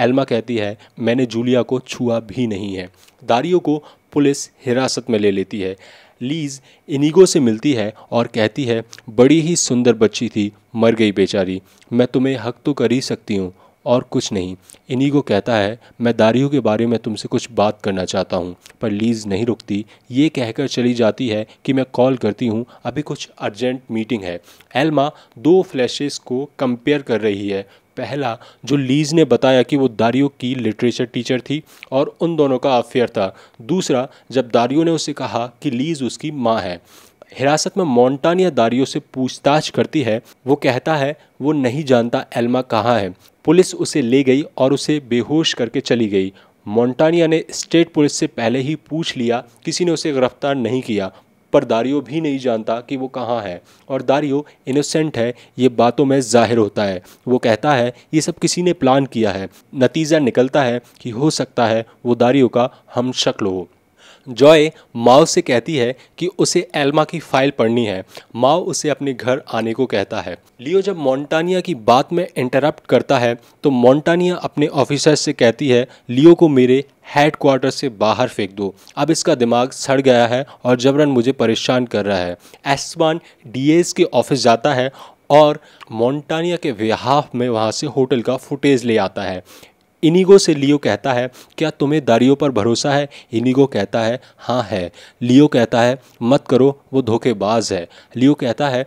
एल्मा कहती है मैंने जूलिया को छुआ भी नहीं है दारियो को पुलिस हिरासत में ले लेती है लीज इनिगो से मिलती है और कहती है बड़ी ही सुंदर बच्ची थी मर गई बेचारी मैं तुम्हें हक तो कर ही सकती हूँ और कुछ नहीं इनिगो कहता है मैं दारियों के बारे में तुमसे कुछ बात करना चाहता हूँ पर लीज नहीं रुकती ये कहकर चली जाती है कि मैं कॉल करती हूँ अभी कुछ अर्जेंट मीटिंग है एल्मा दो फ्लैशेस को कंपेयर कर रही है पहला जो लीज ने बताया कि वो दारियो की लिटरेचर टीचर थी और उन दोनों का अफेयर था दूसरा जब दारियो ने उसे कहा कि लीज उसकी माँ है हिरासत में मोन्टानिया दारियो से पूछताछ करती है वो कहता है वो नहीं जानता एल्मा कहाँ है पुलिस उसे ले गई और उसे बेहोश करके चली गई मोंटानिया ने स्टेट पुलिस से पहले ही पूछ लिया किसी ने उसे गिरफ्तार नहीं किया पर दारियो भी नहीं जानता कि वो कहाँ है और दारियो इनोसेंट है ये बातों में जाहिर होता है वो कहता है ये सब किसी ने प्लान किया है नतीजा निकलता है कि हो सकता है वो दारियो का हम शक्ल हो जॉय माओ से कहती है कि उसे एल्मा की फाइल पढ़नी है माओ उसे अपने घर आने को कहता है लियो जब मोंटानिया की बात में इंटरप्ट करता है तो मोंटानिया अपने ऑफिसर से कहती है लियो को मेरे हेड क्वार्टर से बाहर फेंक दो अब इसका दिमाग सड़ गया है और जबरन मुझे परेशान कर रहा है एसवान डी के ऑफिस जाता है और मोंटानिया के विहाफ में वहाँ से होटल का फुटेज ले आता है इनिगो से लियो कहता है क्या तुम्हें दारियो पर भरोसा है इनिगो कहता है हाँ है लियो कहता है मत करो वो धोखेबाज है लियो कहता है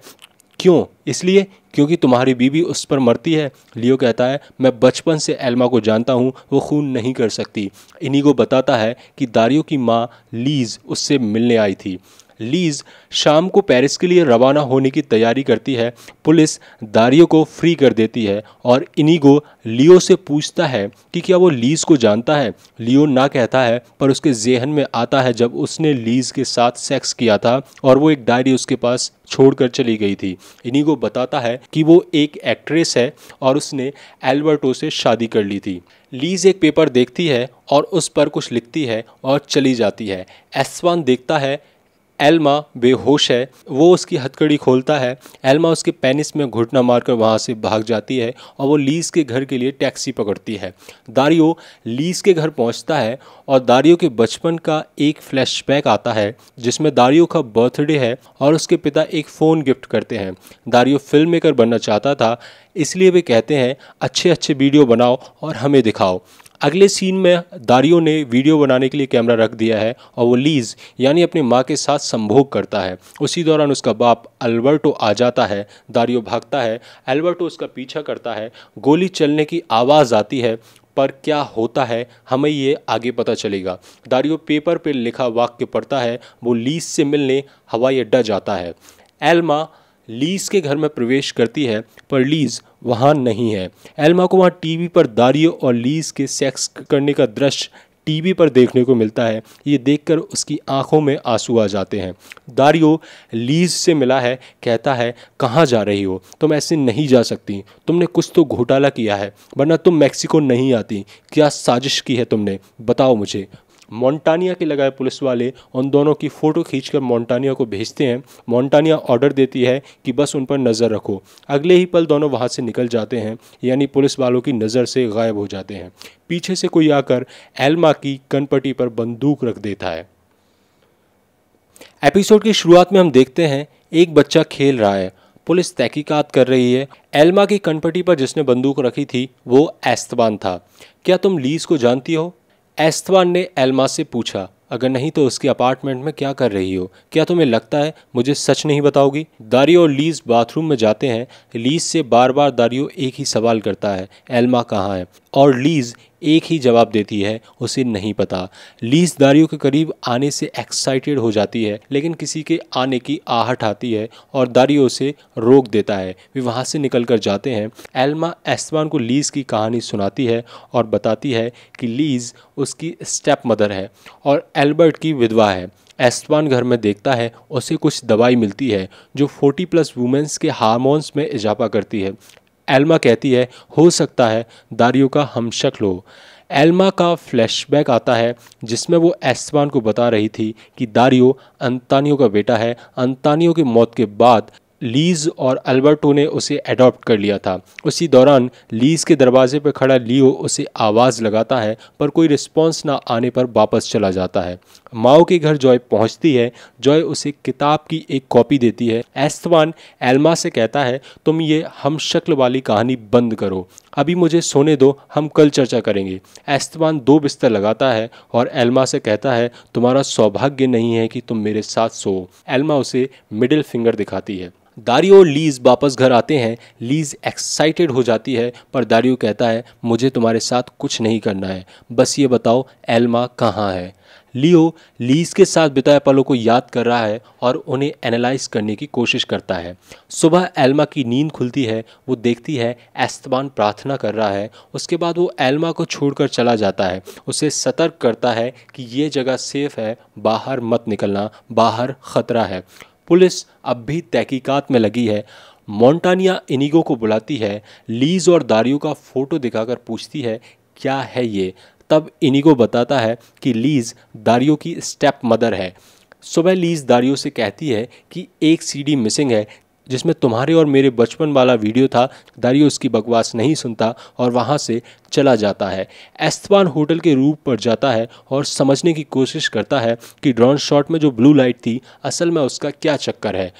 क्यों इसलिए क्योंकि तुम्हारी बीवी उस पर मरती है लियो कहता है मैं बचपन से एल्मा को जानता हूँ वो खून नहीं कर सकती इनिगो बताता है कि दारियो की माँ लीज उससे मिलने आई थी लीज शाम को पेरिस के लिए रवाना होने की तैयारी करती है पुलिस दारियो को फ्री कर देती है और इनिगो लियो से पूछता है कि क्या वो लीज को जानता है लियो ना कहता है पर उसके जहन में आता है जब उसने लीज के साथ सेक्स किया था और वो एक डायरी उसके पास छोड़कर चली गई थी इनिगो बताता है कि वो एक एक्ट्रेस है और उसने एल्बर्टो से शादी कर ली थी लीज एक पेपर देखती है और उस पर कुछ लिखती है और चली जाती है एसवान देखता है एल्मा बेहोश है वो उसकी हथकड़ी खोलता है एल्मा उसके पेनिस में घुटना मारकर वहाँ से भाग जाती है और वो लीस के घर के लिए टैक्सी पकड़ती है दारियो लीस के घर पहुँचता है और दारियो के बचपन का एक फ्लैशबैक आता है जिसमें दारियो का बर्थडे है और उसके पिता एक फ़ोन गिफ्ट करते हैं दारियो फिल्म मेकर बनना चाहता था इसलिए वे कहते हैं अच्छे अच्छे वीडियो बनाओ और हमें दिखाओ अगले सीन में दारियो ने वीडियो बनाने के लिए कैमरा रख दिया है और वो लीज यानी अपनी माँ के साथ संभोग करता है उसी दौरान उसका बाप अल्बर्टो आ जाता है दारियो भागता है अल्बर्टो उसका पीछा करता है गोली चलने की आवाज़ आती है पर क्या होता है हमें ये आगे पता चलेगा दारियो पेपर पे लिखा वाक्य पढ़ता है वो लीज से मिलने हवाई अड्डा जाता है एल्मा लीज के घर में प्रवेश करती है पर लीज वहाँ नहीं है एल्मा को वहाँ टीवी पर दारियो और लीज के सेक्स करने का दृश्य टीवी पर देखने को मिलता है ये देखकर उसकी आंखों में आंसू आ जाते हैं दारियो लीज से मिला है कहता है कहाँ जा रही हो तुम ऐसे नहीं जा सकती तुमने कुछ तो घोटाला किया है वरना तुम मैक्सिको नहीं आती क्या साजिश की है तुमने बताओ मुझे मोंटानिया के लगाए पुलिस वाले उन दोनों की फ़ोटो खींचकर मोंटानिया को भेजते हैं मोन्टानिया ऑर्डर देती है कि बस उन पर नज़र रखो अगले ही पल दोनों वहाँ से निकल जाते हैं यानी पुलिस वालों की नज़र से गायब हो जाते हैं पीछे से कोई आकर एल्मा की कनपट्टी पर बंदूक रख देता है एपिसोड की शुरुआत में हम देखते हैं एक बच्चा खेल रहा है पुलिस तहकीकात कर रही है एल्मा की कनपट्टी पर जिसने बंदूक रखी थी वो एस्तबान था क्या तुम लीज को जानती हो एस्तवान ने एल्मा से पूछा अगर नहीं तो उसके अपार्टमेंट में क्या कर रही हो क्या तुम्हें लगता है मुझे सच नहीं बताओगी दारियो और लीज बाथरूम में जाते हैं लीज से बार बार दारियो एक ही सवाल करता है एल्मा कहाँ है और लीज़ एक ही जवाब देती है उसे नहीं पता लीज दारियों के करीब आने से एक्साइटेड हो जाती है लेकिन किसी के आने की आहट आती है और दारियों उसे रोक देता है वे वहाँ से निकल कर जाते हैं एल्मा एस्वान को लीज की कहानी सुनाती है और बताती है कि लीज उसकी स्टेप मदर है और एल्बर्ट की विधवा है एस्वान घर में देखता है उसे कुछ दवाई मिलती है जो 40 प्लस वुमेंस के हार्मोन्स में इजाफा करती है एल्मा कहती है हो सकता है दारियो का हम शक्ल हो एल्मा का फ्लैशबैक आता है जिसमें वो एस्वान को बता रही थी कि दारियो अंतानियो का बेटा है अंतानियो की मौत के बाद लीज और अल्बर्टो ने उसे अडॉप्ट कर लिया था उसी दौरान लीज के दरवाजे पर खड़ा लियो उसे आवाज़ लगाता है पर कोई रिस्पॉन्स ना आने पर वापस चला जाता है माओ के घर जॉय पहुंचती है जॉय उसे किताब की एक कॉपी देती है एस्तवान एल्मा से कहता है तुम ये हम शक्ल वाली कहानी बंद करो अभी मुझे सोने दो हम कल चर्चा करेंगे एस्तवान दो बिस्तर लगाता है और एल्मा से कहता है तुम्हारा सौभाग्य नहीं है कि तुम मेरे साथ सो एल्मा उसे मिडिल फिंगर दिखाती है दारियो और लीज वापस घर आते हैं लीज एक्साइटेड हो जाती है पर दारियो कहता है मुझे तुम्हारे साथ कुछ नहीं करना है बस ये बताओ एल्मा कहाँ है लियो लीज के साथ बिताए पलों को याद कर रहा है और उन्हें एनालाइज करने की कोशिश करता है सुबह एल्मा की नींद खुलती है वो देखती है एस्तबान प्रार्थना कर रहा है उसके बाद वो एल्मा को छोड़कर चला जाता है उसे सतर्क करता है कि ये जगह सेफ है बाहर मत निकलना बाहर ख़तरा है पुलिस अब भी तहकीकत में लगी है मोन्टानिया इनिगो को बुलाती है लीज और दारियों का फ़ोटो दिखाकर पूछती है क्या है ये तब इनिगो बताता है कि लीज दारियो की स्टेप मदर है सुबह लीज दारियो से कहती है कि एक सीडी मिसिंग है जिसमें तुम्हारे और मेरे बचपन वाला वीडियो था दारियो उसकी बकवास नहीं सुनता और वहाँ से चला जाता है एस्तवान होटल के रूप पर जाता है और समझने की कोशिश करता है कि ड्रोन शॉट में जो ब्लू लाइट थी असल में उसका क्या चक्कर है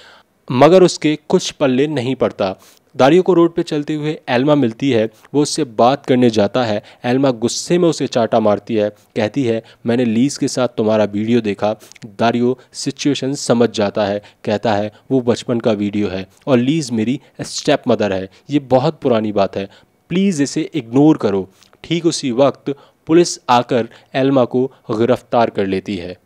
मगर उसके कुछ पल्ले नहीं पड़ता दारियो को रोड पे चलते हुए एल्मा मिलती है वो उससे बात करने जाता है एल्मा गुस्से में उसे चाटा मारती है कहती है मैंने लीज के साथ तुम्हारा वीडियो देखा दारियो सिचुएशन समझ जाता है कहता है वो बचपन का वीडियो है और लीज मेरी स्टेप मदर है ये बहुत पुरानी बात है प्लीज़ इसे इग्नोर करो ठीक उसी वक्त पुलिस आकर एल्मा को गिरफ्तार कर लेती है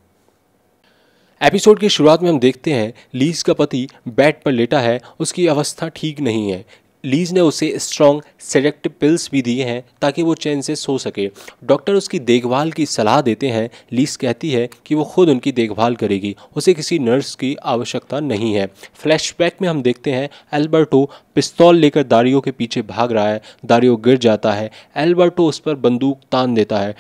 एपिसोड की शुरुआत में हम देखते हैं लीज का पति बेड पर लेटा है उसकी अवस्था ठीक नहीं है लीज ने उसे स्ट्रॉन्ग सेडेक्टिव पिल्स भी दिए हैं ताकि वो चैन से सो सके डॉक्टर उसकी देखभाल की सलाह देते हैं लीज कहती है कि वो खुद उनकी देखभाल करेगी उसे किसी नर्स की आवश्यकता नहीं है फ्लैशबैक में हम देखते हैं एल्बर्टो पिस्तौल लेकर दारियों के पीछे भाग रहा है दारियों गिर जाता है एल्बर्टो उस पर बंदूक तान देता है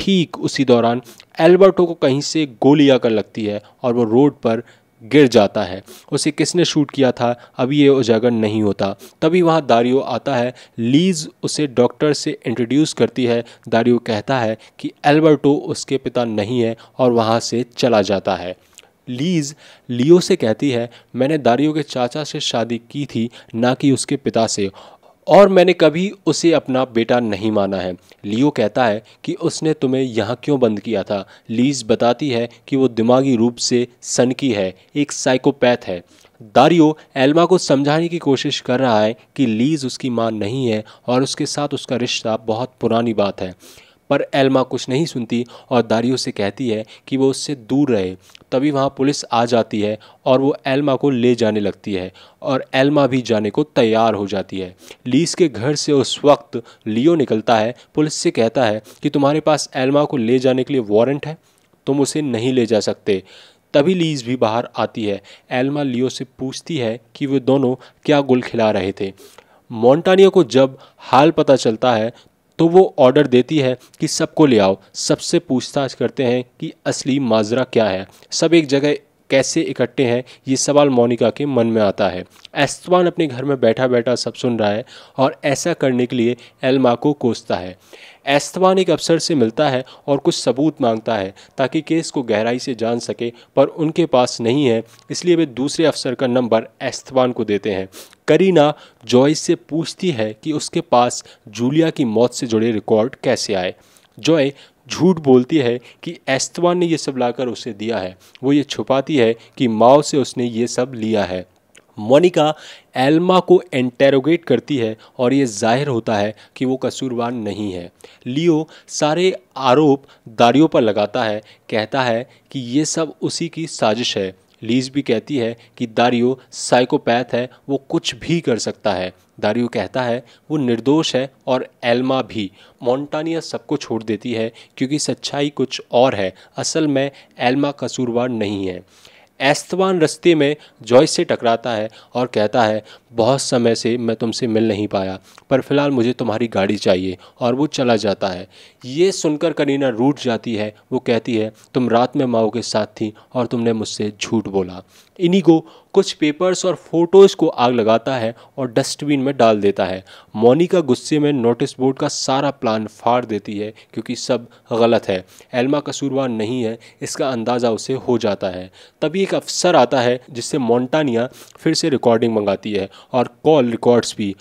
ठीक उसी दौरान एल्बर्टो को कहीं से गोली आकर लगती है और वो रोड पर गिर जाता है उसे किसने शूट किया था अभी ये उजागर नहीं होता तभी वहाँ दारियो आता है लीज उसे डॉक्टर से इंट्रोड्यूस करती है दारियो कहता है कि एल्बर्टो उसके पिता नहीं है और वहाँ से चला जाता है लीज लियो से कहती है मैंने दारियो के चाचा से शादी की थी ना कि उसके पिता से और मैंने कभी उसे अपना बेटा नहीं माना है लियो कहता है कि उसने तुम्हें यहाँ क्यों बंद किया था लीज बताती है कि वो दिमागी रूप से सनकी है एक साइकोपैथ है दारियो एल्मा को समझाने की कोशिश कर रहा है कि लीज उसकी मां नहीं है और उसके साथ उसका रिश्ता बहुत पुरानी बात है पर एल्मा कुछ नहीं सुनती और दारियो से कहती है कि वो उससे दूर रहे तभी वहाँ पुलिस आ जाती है और वो एल्मा को ले जाने लगती है और एल्मा भी जाने को तैयार हो जाती है लीस के घर से उस वक्त लियो निकलता है पुलिस से कहता है कि तुम्हारे पास एल्मा को ले जाने के लिए वारंट है तुम उसे नहीं ले जा सकते तभी लीज भी बाहर आती है एल्मा लियो से पूछती है कि वे दोनों क्या गुल खिला रहे थे मोंटानियो को जब हाल पता चलता है तो वो ऑर्डर देती है कि सबको ले आओ सबसे पूछताछ करते हैं कि असली माजरा क्या है सब एक जगह कैसे इकट्ठे हैं ये सवाल मोनिका के मन में आता है एस्तवान अपने घर में बैठा बैठा सब सुन रहा है और ऐसा करने के लिए एल्मा को कोसता है एस्तवान एक अफसर से मिलता है और कुछ सबूत मांगता है ताकि केस को गहराई से जान सके पर उनके पास नहीं है इसलिए वे दूसरे अफसर का नंबर एस्तवान को देते हैं करीना जॉयस से पूछती है कि उसके पास जूलिया की मौत से जुड़े रिकॉर्ड कैसे आए जॉय झूठ बोलती है कि एस्तवान ने यह सब लाकर उसे दिया है वो ये छुपाती है कि माओ से उसने ये सब लिया है मोनिका एल्मा को एंटेरोगेट करती है और ये जाहिर होता है कि वो कसूरवान नहीं है लियो सारे आरोप दाड़ियों पर लगाता है कहता है कि ये सब उसी की साजिश है लीज भी कहती है कि दारियो साइकोपैथ है वो कुछ भी कर सकता है दारियो कहता है वो निर्दोष है और एल्मा भी मोंटानिया सबको छोड़ देती है क्योंकि सच्चाई कुछ और है असल में एल्मा कसूरवार नहीं है एस्तवान रस्ते में जॉयस से टकराता है और कहता है बहुत समय से मैं तुमसे मिल नहीं पाया पर फिलहाल मुझे तुम्हारी गाड़ी चाहिए और वो चला जाता है ये सुनकर करीना रूठ जाती है वो कहती है तुम रात में माओ के साथ थी और तुमने मुझसे झूठ बोला इनिगो कुछ पेपर्स और फोटोज़ को आग लगाता है और डस्टबिन में डाल देता है मोनिका गुस्से में नोटिस बोर्ड का सारा प्लान फाड़ देती है क्योंकि सब गलत है एल्मा कसूरवार नहीं है इसका अंदाज़ा उसे हो जाता है तभी एक अफसर आता है जिससे मोन्टानिया फिर से रिकॉर्डिंग मंगाती है और कॉल रिकॉर्ड्स भी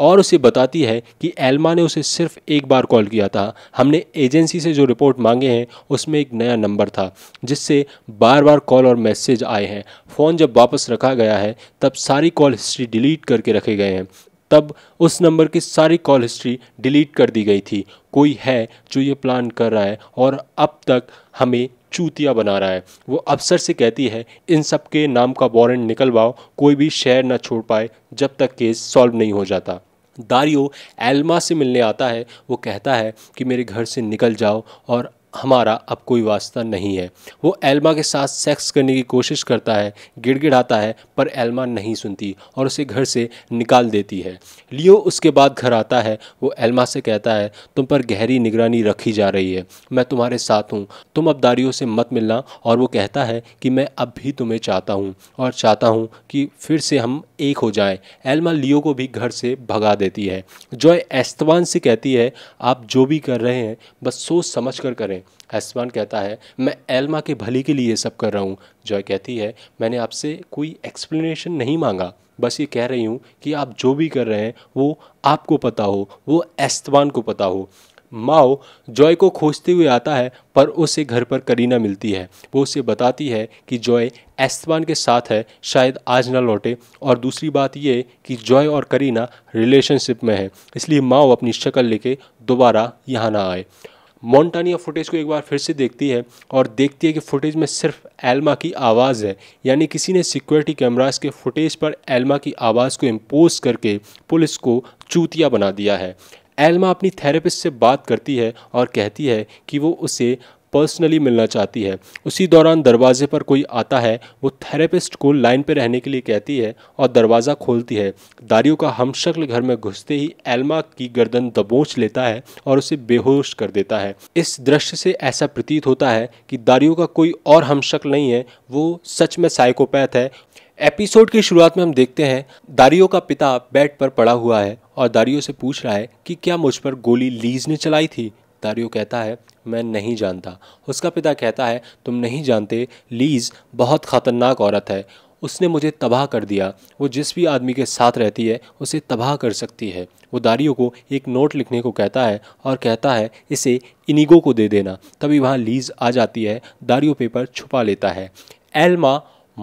और उसे बताती है कि एल्मा ने उसे सिर्फ एक बार कॉल किया था हमने एजेंसी से जो रिपोर्ट मांगे हैं उसमें एक नया नंबर था जिससे बार बार कॉल और मैसेज आए हैं फ़ोन जब वापस रखा गया है तब सारी कॉल हिस्ट्री डिलीट करके रखे गए हैं तब उस नंबर की सारी कॉल हिस्ट्री डिलीट कर दी गई थी कोई है जो ये प्लान कर रहा है और अब तक हमें चूतिया बना रहा है वो अफसर से कहती है इन सब के नाम का वारंट निकलवाओ कोई भी शहर न छोड़ पाए जब तक केस सॉल्व नहीं हो जाता दारियो एल्मा से मिलने आता है वो कहता है कि मेरे घर से निकल जाओ और हमारा अब कोई वास्ता नहीं है वो एल्मा के साथ सेक्स करने की कोशिश करता है गिड़गिड़ाता है पर एल्मा नहीं सुनती और उसे घर से निकाल देती है लियो उसके बाद घर आता है वो एल्मा से कहता है तुम पर गहरी निगरानी रखी जा रही है मैं तुम्हारे साथ हूँ तुम अब दारियों से मत मिलना और वो कहता है कि मैं अब भी तुम्हें चाहता हूँ और चाहता हूँ कि फिर से हम एक हो जाएँ एल्मा लियो को भी घर से भगा देती है जॉय एस्तवान से कहती है आप जो भी कर रहे हैं बस सोच समझ कर करें हसवान कहता है मैं एल्मा के भले के लिए सब कर रहा हूँ जॉय कहती है मैंने आपसे कोई एक्सप्लेनेशन नहीं मांगा बस ये कह रही हूँ कि आप जो भी कर रहे हैं वो आपको पता हो वो एस्तवान को पता हो माओ जॉय को खोजते हुए आता है पर उसे घर पर करीना मिलती है वो उसे बताती है कि जॉय एस्तवान के साथ है शायद आज ना लौटे और दूसरी बात ये कि जॉय और करीना रिलेशनशिप में है इसलिए माओ अपनी शक्ल लेके दोबारा यहाँ ना आए मॉन्टानिया फुटेज को एक बार फिर से देखती है और देखती है कि फुटेज में सिर्फ एल्मा की आवाज़ है यानी किसी ने सिक्योरिटी कैमराज के फुटेज पर एल्मा की आवाज़ को इम्पोज करके पुलिस को चूतिया बना दिया है एल्मा अपनी थेरेपिस्ट से बात करती है और कहती है कि वो उसे पर्सनली मिलना चाहती है उसी दौरान दरवाजे पर कोई आता है वो थेरेपिस्ट को लाइन पर रहने के लिए कहती है और दरवाज़ा खोलती है दारियो का हम घर में घुसते ही एल्मा की गर्दन दबोच लेता है और उसे बेहोश कर देता है इस दृश्य से ऐसा प्रतीत होता है कि दारियो का कोई और हम नहीं है वो सच में साइकोपैथ है एपिसोड की शुरुआत में हम देखते हैं दारियो का पिता बेड पर पड़ा हुआ है और दारियो से पूछ रहा है कि क्या मुझ पर गोली लीज ने चलाई थी दारियो कहता है मैं नहीं जानता उसका पिता कहता है तुम नहीं जानते लीज़ बहुत ख़तरनाक औरत है उसने मुझे तबाह कर दिया वो जिस भी आदमी के साथ रहती है उसे तबाह कर सकती है वो दारियो को एक नोट लिखने को कहता है और कहता है इसे इनिगो को दे देना तभी वहाँ लीज आ जाती है दारियो पेपर छुपा लेता है एल्मा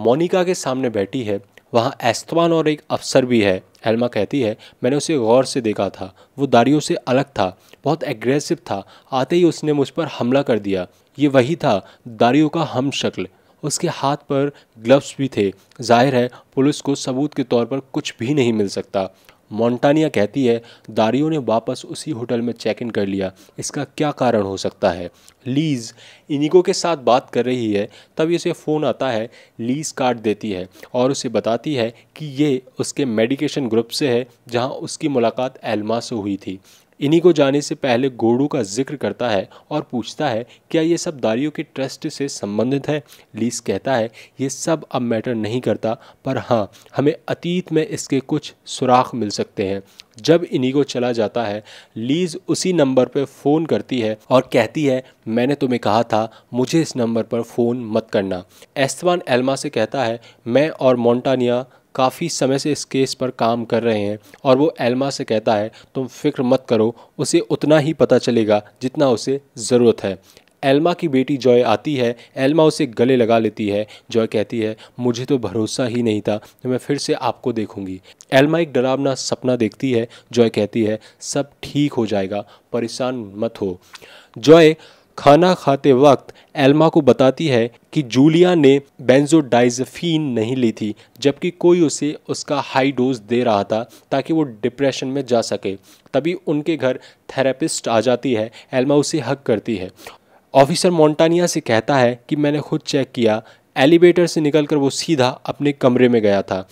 मोनिका के सामने बैठी है वहाँ एस्तवान और एक अफसर भी है एल्मा कहती है मैंने उसे गौर से देखा था वो दारियों से अलग था बहुत एग्रेसिव था आते ही उसने मुझ पर हमला कर दिया ये वही था दारियों का हम शक्ल उसके हाथ पर ग्लव्स भी थे जाहिर है पुलिस को सबूत के तौर पर कुछ भी नहीं मिल सकता मोंटानिया कहती है दारियो ने वापस उसी होटल में चेक इन कर लिया इसका क्या कारण हो सकता है लीज इनिगो के साथ बात कर रही है तभी उसे फ़ोन आता है लीज काट देती है और उसे बताती है कि ये उसके मेडिकेशन ग्रुप से है जहाँ उसकी मुलाकात एलमा से हुई थी इन्हीं को जाने से पहले गोडू का जिक्र करता है और पूछता है क्या ये सब दारियों के ट्रस्ट से संबंधित है लीस कहता है ये सब अब मैटर नहीं करता पर हाँ हमें अतीत में इसके कुछ सुराख मिल सकते हैं जब को चला जाता है लीज उसी नंबर पर फ़ोन करती है और कहती है मैंने तुम्हें कहा था मुझे इस नंबर पर फ़ोन मत करना एस्तवान एल्मा से कहता है मैं और मोंटानिया काफ़ी समय से इस केस पर काम कर रहे हैं और वो एल्मा से कहता है तुम फिक्र मत करो उसे उतना ही पता चलेगा जितना उसे ज़रूरत है एल्मा की बेटी जॉय आती है एल्मा उसे गले लगा लेती है जॉय कहती है मुझे तो भरोसा ही नहीं था तो मैं फिर से आपको देखूंगी एल्मा एक डरावना सपना देखती है जॉय कहती है सब ठीक हो जाएगा परेशान मत हो जॉय खाना खाते वक्त एल्मा को बताती है कि जूलिया ने बेंजोडाइजफीन नहीं ली थी जबकि कोई उसे उसका हाई डोज दे रहा था ताकि वो डिप्रेशन में जा सके तभी उनके घर थेरेपिस्ट आ जाती है एल्मा उसे हक करती है ऑफिसर मोंटानिया से कहता है कि मैंने खुद चेक किया एलिवेटर से निकलकर वो सीधा अपने कमरे में गया था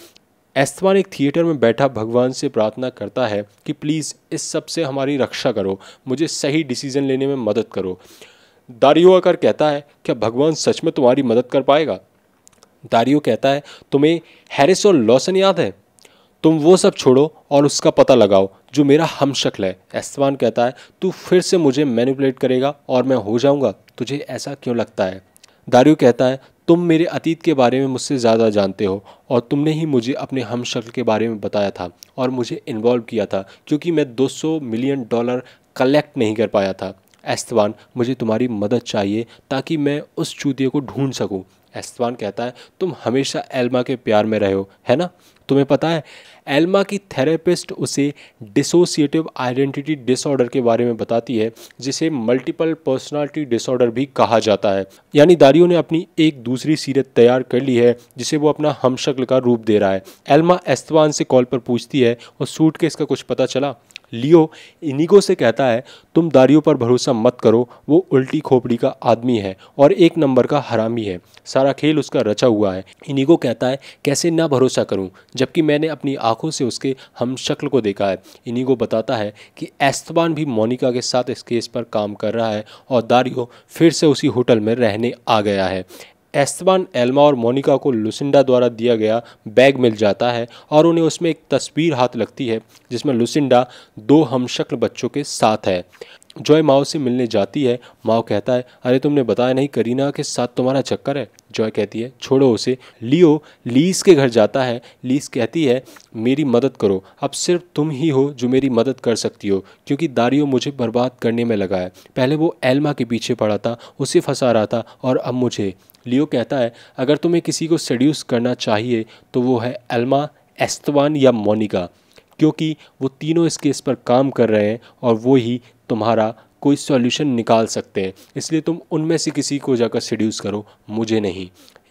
एस्तवान एक थिएटर में बैठा भगवान से प्रार्थना करता है कि प्लीज़ इस सब से हमारी रक्षा करो मुझे सही डिसीज़न लेने में मदद करो दारियो आकर कहता है क्या भगवान सच में तुम्हारी मदद कर पाएगा दारियो कहता है तुम्हें हैरिस और लॉसन याद है तुम वो सब छोड़ो और उसका पता लगाओ जो मेरा हम शक्ल है एस्तवान कहता है तू फिर से मुझे मैनिपुलेट करेगा और मैं हो जाऊंगा तुझे ऐसा क्यों लगता है दारियो कहता है तुम मेरे अतीत के बारे में मुझसे ज़्यादा जानते हो और तुमने ही मुझे अपने हम शक्ल के बारे में बताया था और मुझे इन्वॉल्व किया था क्योंकि मैं 200 मिलियन डॉलर कलेक्ट नहीं कर पाया था एस्तवान मुझे तुम्हारी मदद चाहिए ताकि मैं उस चूतिए को ढूंढ सकूं एस्तवान कहता है तुम हमेशा एल्मा के प्यार में रहे हो है ना तुम्हें पता है एल्मा की थेरेपिस्ट उसे डिसोसिएटिव आइडेंटिटी डिसऑर्डर के बारे में बताती है जिसे मल्टीपल पर्सनालिटी डिसऑर्डर भी कहा जाता है यानी दारियों ने अपनी एक दूसरी सीरत तैयार कर ली है जिसे वो अपना हमशक्ल का रूप दे रहा है एल्मा एस्तवान से कॉल पर पूछती है और सूट के इसका कुछ पता चला लियो इनिगो से कहता है तुम दारियों पर भरोसा मत करो वो उल्टी खोपड़ी का आदमी है और एक नंबर का हरामी है सारा खेल उसका रचा हुआ है इनिगो कहता है कैसे ना भरोसा करूं जबकि मैंने अपनी आंखों से उसके हम शक्ल को देखा है इनिगो बताता है कि एस्तबान भी मोनिका के साथ इस केस पर काम कर रहा है और दारियो फिर से उसी होटल में रहने आ गया है एस्तबान एल्मा और मोनिका को लुसिंडा द्वारा दिया गया बैग मिल जाता है और उन्हें उसमें एक तस्वीर हाथ लगती है जिसमें लुसिंडा दो हमशक्ल बच्चों के साथ है जॉय माओ से मिलने जाती है माओ कहता है अरे तुमने बताया नहीं करीना के साथ तुम्हारा चक्कर है जॉय कहती है छोड़ो उसे लियो लीस के घर जाता है लीस कहती है मेरी मदद करो अब सिर्फ तुम ही हो जो मेरी मदद कर सकती हो क्योंकि दारियो मुझे बर्बाद करने में लगा है पहले वो एल्मा के पीछे पड़ा था उसे फंसा रहा था और अब मुझे लियो कहता है अगर तुम्हें किसी को सड्यूस करना चाहिए तो वो है एल्मा एस्तवान या मोनिका क्योंकि वो तीनों इस केस पर काम कर रहे हैं और वो ही तुम्हारा कोई सॉल्यूशन निकाल सकते हैं इसलिए तुम उनमें से किसी को जाकर सड्यूस करो मुझे नहीं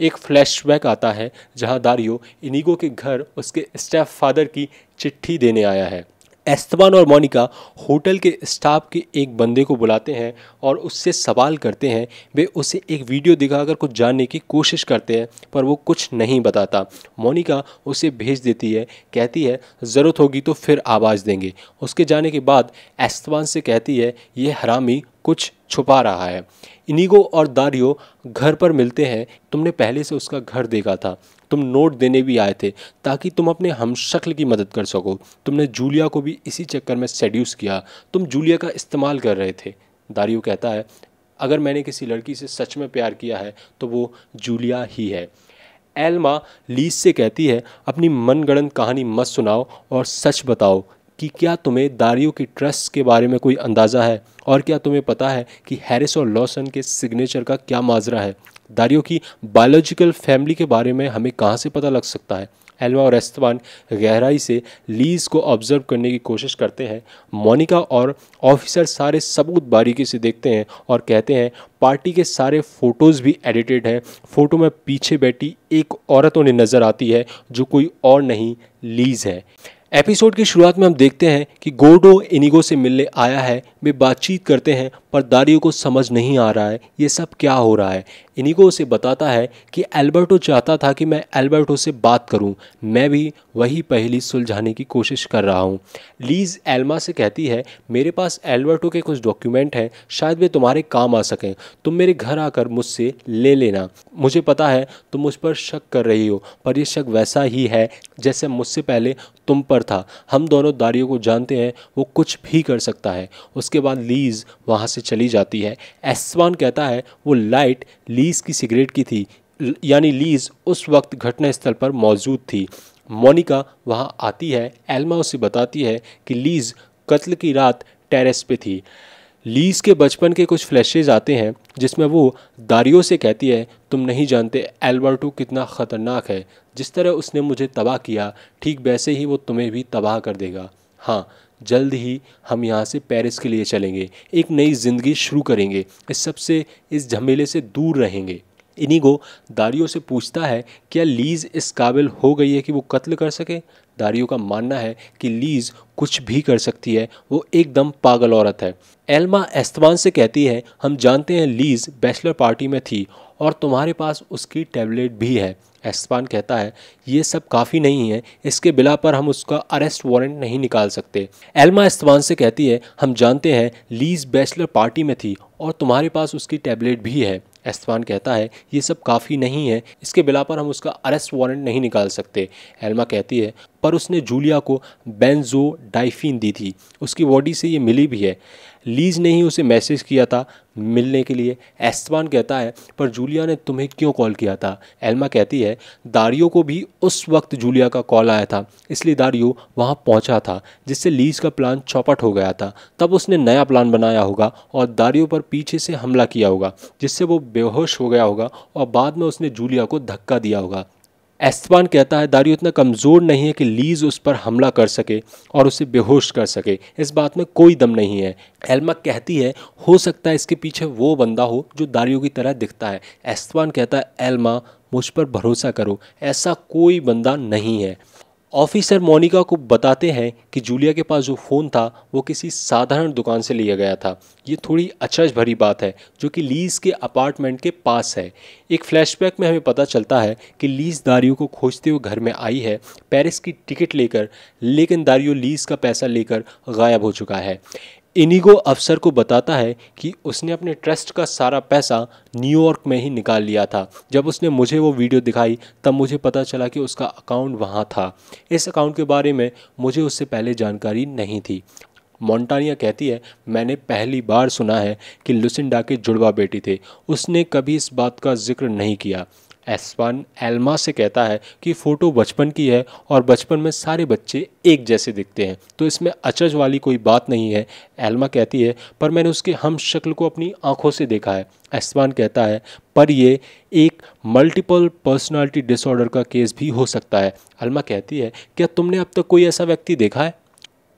एक फ्लैशबैक आता है जहां दारियो इनिगो के घर उसके स्टेप फादर की चिट्ठी देने आया है एस्तबान और मोनिका होटल के स्टाफ के एक बंदे को बुलाते हैं और उससे सवाल करते हैं वे उसे एक वीडियो दिखाकर कुछ जानने की कोशिश करते हैं पर वो कुछ नहीं बताता मोनिका उसे भेज देती है कहती है ज़रूरत होगी तो फिर आवाज़ देंगे उसके जाने के बाद एस्तबान से कहती है ये हरामी कुछ छुपा रहा है इनिगो और दारियो घर पर मिलते हैं तुमने पहले से उसका घर देखा था तुम नोट देने भी आए थे ताकि तुम अपने हम शक्ल की मदद कर सको तुमने जूलिया को भी इसी चक्कर में सेड्यूस किया तुम जूलिया का इस्तेमाल कर रहे थे दारियो कहता है अगर मैंने किसी लड़की से सच में प्यार किया है तो वो जूलिया ही है एलमा लीज से कहती है अपनी मनगणन कहानी मत सुनाओ और सच बताओ कि क्या तुम्हें दारियो की ट्रस्ट के बारे में कोई अंदाज़ा है और क्या तुम्हें पता है कि हैरिस और लॉसन के सिग्नेचर का क्या माजरा है दारियों की बायोलॉजिकल फैमिली के बारे में हमें कहाँ से पता लग सकता है एल्वा और एस्तवान गहराई से लीज को ऑब्जर्व करने की कोशिश करते हैं मोनिका और ऑफिसर सारे सबूत बारीकी से देखते हैं और कहते हैं पार्टी के सारे फ़ोटोज़ भी एडिटेड हैं फ़ोटो में पीछे बैठी एक औरत उन्हें नज़र आती है जो कोई और नहीं लीज है एपिसोड की शुरुआत में हम देखते हैं कि गोडो इनिगो से मिलने आया है वे बातचीत करते हैं पर दारियो को समझ नहीं आ रहा है ये सब क्या हो रहा है इनिगो उसे बताता है कि एल्बर्टो चाहता था कि मैं एल्बर्टो से बात करूं मैं भी वही पहली सुलझाने की कोशिश कर रहा हूं लीज एल्मा से कहती है मेरे पास एल्बर्टो के कुछ डॉक्यूमेंट हैं शायद वे तुम्हारे काम आ सकें तुम मेरे घर आकर मुझसे ले लेना मुझे पता है तुम मुझ पर शक कर रही हो पर यह शक वैसा ही है जैसे मुझसे पहले तुम पर पर था हम दोनों दारियो को जानते हैं वो कुछ भी कर सकता है उसके बाद लीज वहाँ से चली जाती है एसवान कहता है वो लाइट लीज की सिगरेट की थी यानी लीज उस वक्त घटनास्थल पर मौजूद थी मोनिका वहाँ आती है एल्मा उसे बताती है कि लीज कत्ल की रात टेरेस पे थी लीज़ के बचपन के कुछ फ्लैशेज आते हैं जिसमें वो दारियो से कहती है तुम नहीं जानते एल्बर्टो कितना ख़तरनाक है जिस तरह उसने मुझे तबाह किया ठीक वैसे ही वो तुम्हें भी तबाह कर देगा हाँ जल्द ही हम यहाँ से पेरिस के लिए चलेंगे एक नई ज़िंदगी शुरू करेंगे इस सबसे इस झमेले से दूर रहेंगे इनिगो दारियों से पूछता है क्या लीज इस काबिल हो गई है कि वो कत्ल कर सके दारियों का मानना है कि लीज कुछ भी कर सकती है वो एकदम पागल औरत है एल्मा एस्तवान से कहती है हम जानते हैं लीज बैचलर पार्टी में थी और तुम्हारे पास उसकी टैबलेट भी है एस्तवान कहता है ये सब काफ़ी नहीं है इसके बिला पर हम उसका अरेस्ट वारंट नहीं निकाल सकते एल्मा एस्तवान से कहती है हम जानते हैं लीज बैचलर पार्टी में थी और तुम्हारे पास उसकी टैबलेट भी है एस्तवान कहता है ये सब काफ़ी नहीं है इसके बिला पर हम उसका अरेस्ट वारंट नहीं निकाल सकते एल्मा कहती है पर उसने जूलिया को बेंजो डाइफिन दी थी उसकी बॉडी से ये मिली भी है लीज ने ही उसे मैसेज किया था मिलने के लिए एस्तवान कहता है पर जूलिया ने तुम्हें क्यों कॉल किया था एल्मा कहती है दारियो को भी उस वक्त जूलिया का कॉल आया था इसलिए दारियो वहाँ पहुँचा था जिससे लीज का प्लान चौपट हो गया था तब उसने नया प्लान बनाया होगा और दारियो पर पीछे से हमला किया होगा जिससे वो बेहोश हो गया होगा और बाद में उसने जूलिया को धक्का दिया होगा एस्तवान कहता है दारियो इतना कमज़ोर नहीं है कि लीज उस पर हमला कर सके और उसे बेहोश कर सके इस बात में कोई दम नहीं है एल्मा कहती है हो सकता है इसके पीछे वो बंदा हो जो दारियो की तरह दिखता है एस्तवान कहता है एल्मा मुझ पर भरोसा करो ऐसा कोई बंदा नहीं है ऑफिसर मोनिका को बताते हैं कि जूलिया के पास जो फ़ोन था वो किसी साधारण दुकान से लिया गया था ये थोड़ी अचरज भरी बात है जो कि लीज के अपार्टमेंट के पास है एक फ्लैशबैक में हमें पता चलता है कि लीज दारियो को खोजते हुए घर में आई है पेरिस की टिकट लेकर लेकिन दारियो लीज का पैसा लेकर गायब हो चुका है इनिगो अफसर को बताता है कि उसने अपने ट्रस्ट का सारा पैसा न्यूयॉर्क में ही निकाल लिया था जब उसने मुझे वो वीडियो दिखाई तब मुझे पता चला कि उसका अकाउंट वहाँ था इस अकाउंट के बारे में मुझे उससे पहले जानकारी नहीं थी मोंटानिया कहती है मैंने पहली बार सुना है कि लुसिंडा के जुड़वा बेटी थे उसने कभी इस बात का जिक्र नहीं किया एसवान एल्मा से कहता है कि फ़ोटो बचपन की है और बचपन में सारे बच्चे एक जैसे दिखते हैं तो इसमें अचज वाली कोई बात नहीं है एल्मा कहती है पर मैंने उसके हम शक्ल को अपनी आंखों से देखा है एसवान कहता है पर ये एक मल्टीपल पर्सनालिटी डिसऑर्डर का केस भी हो सकता है अल्मा कहती है क्या तुमने अब तक कोई ऐसा व्यक्ति देखा है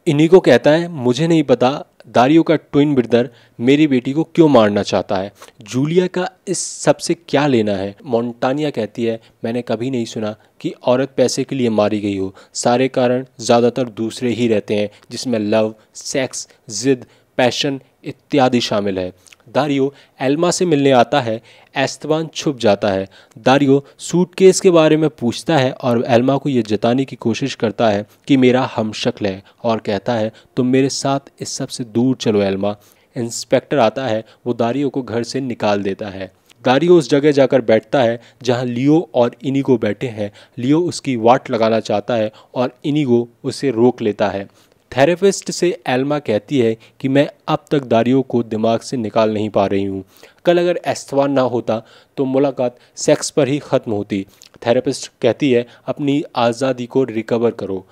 इन्हीं को कहता है मुझे नहीं पता दारियो का ट्विन ब्रदर मेरी बेटी को क्यों मारना चाहता है जूलिया का इस सब से क्या लेना है मोंटानिया कहती है मैंने कभी नहीं सुना कि औरत पैसे के लिए मारी गई हो सारे कारण ज़्यादातर दूसरे ही रहते हैं जिसमें लव सेक्स जिद पैशन इत्यादि शामिल है दारियो एल्मा से मिलने आता है एस्तवान छुप जाता है दारियो सूटकेस के बारे में पूछता है और एल्मा को यह जताने की कोशिश करता है कि मेरा हम शक्ल है और कहता है तुम मेरे साथ इस सब से दूर चलो एल्मा इंस्पेक्टर आता है वो दारियो को घर से निकाल देता है दारियो उस जगह जाकर बैठता है जहाँ लियो और इनिगो बैठे हैं लियो उसकी वाट लगाना चाहता है और इनिगो उसे रोक लेता है थेरेपिस्ट से एल्मा कहती है कि मैं अब तक दारियो को दिमाग से निकाल नहीं पा रही हूँ कल अगर एस्तवान ना होता तो मुलाकात सेक्स पर ही ख़त्म होती थेरेपिस्ट कहती है अपनी आज़ादी को रिकवर करो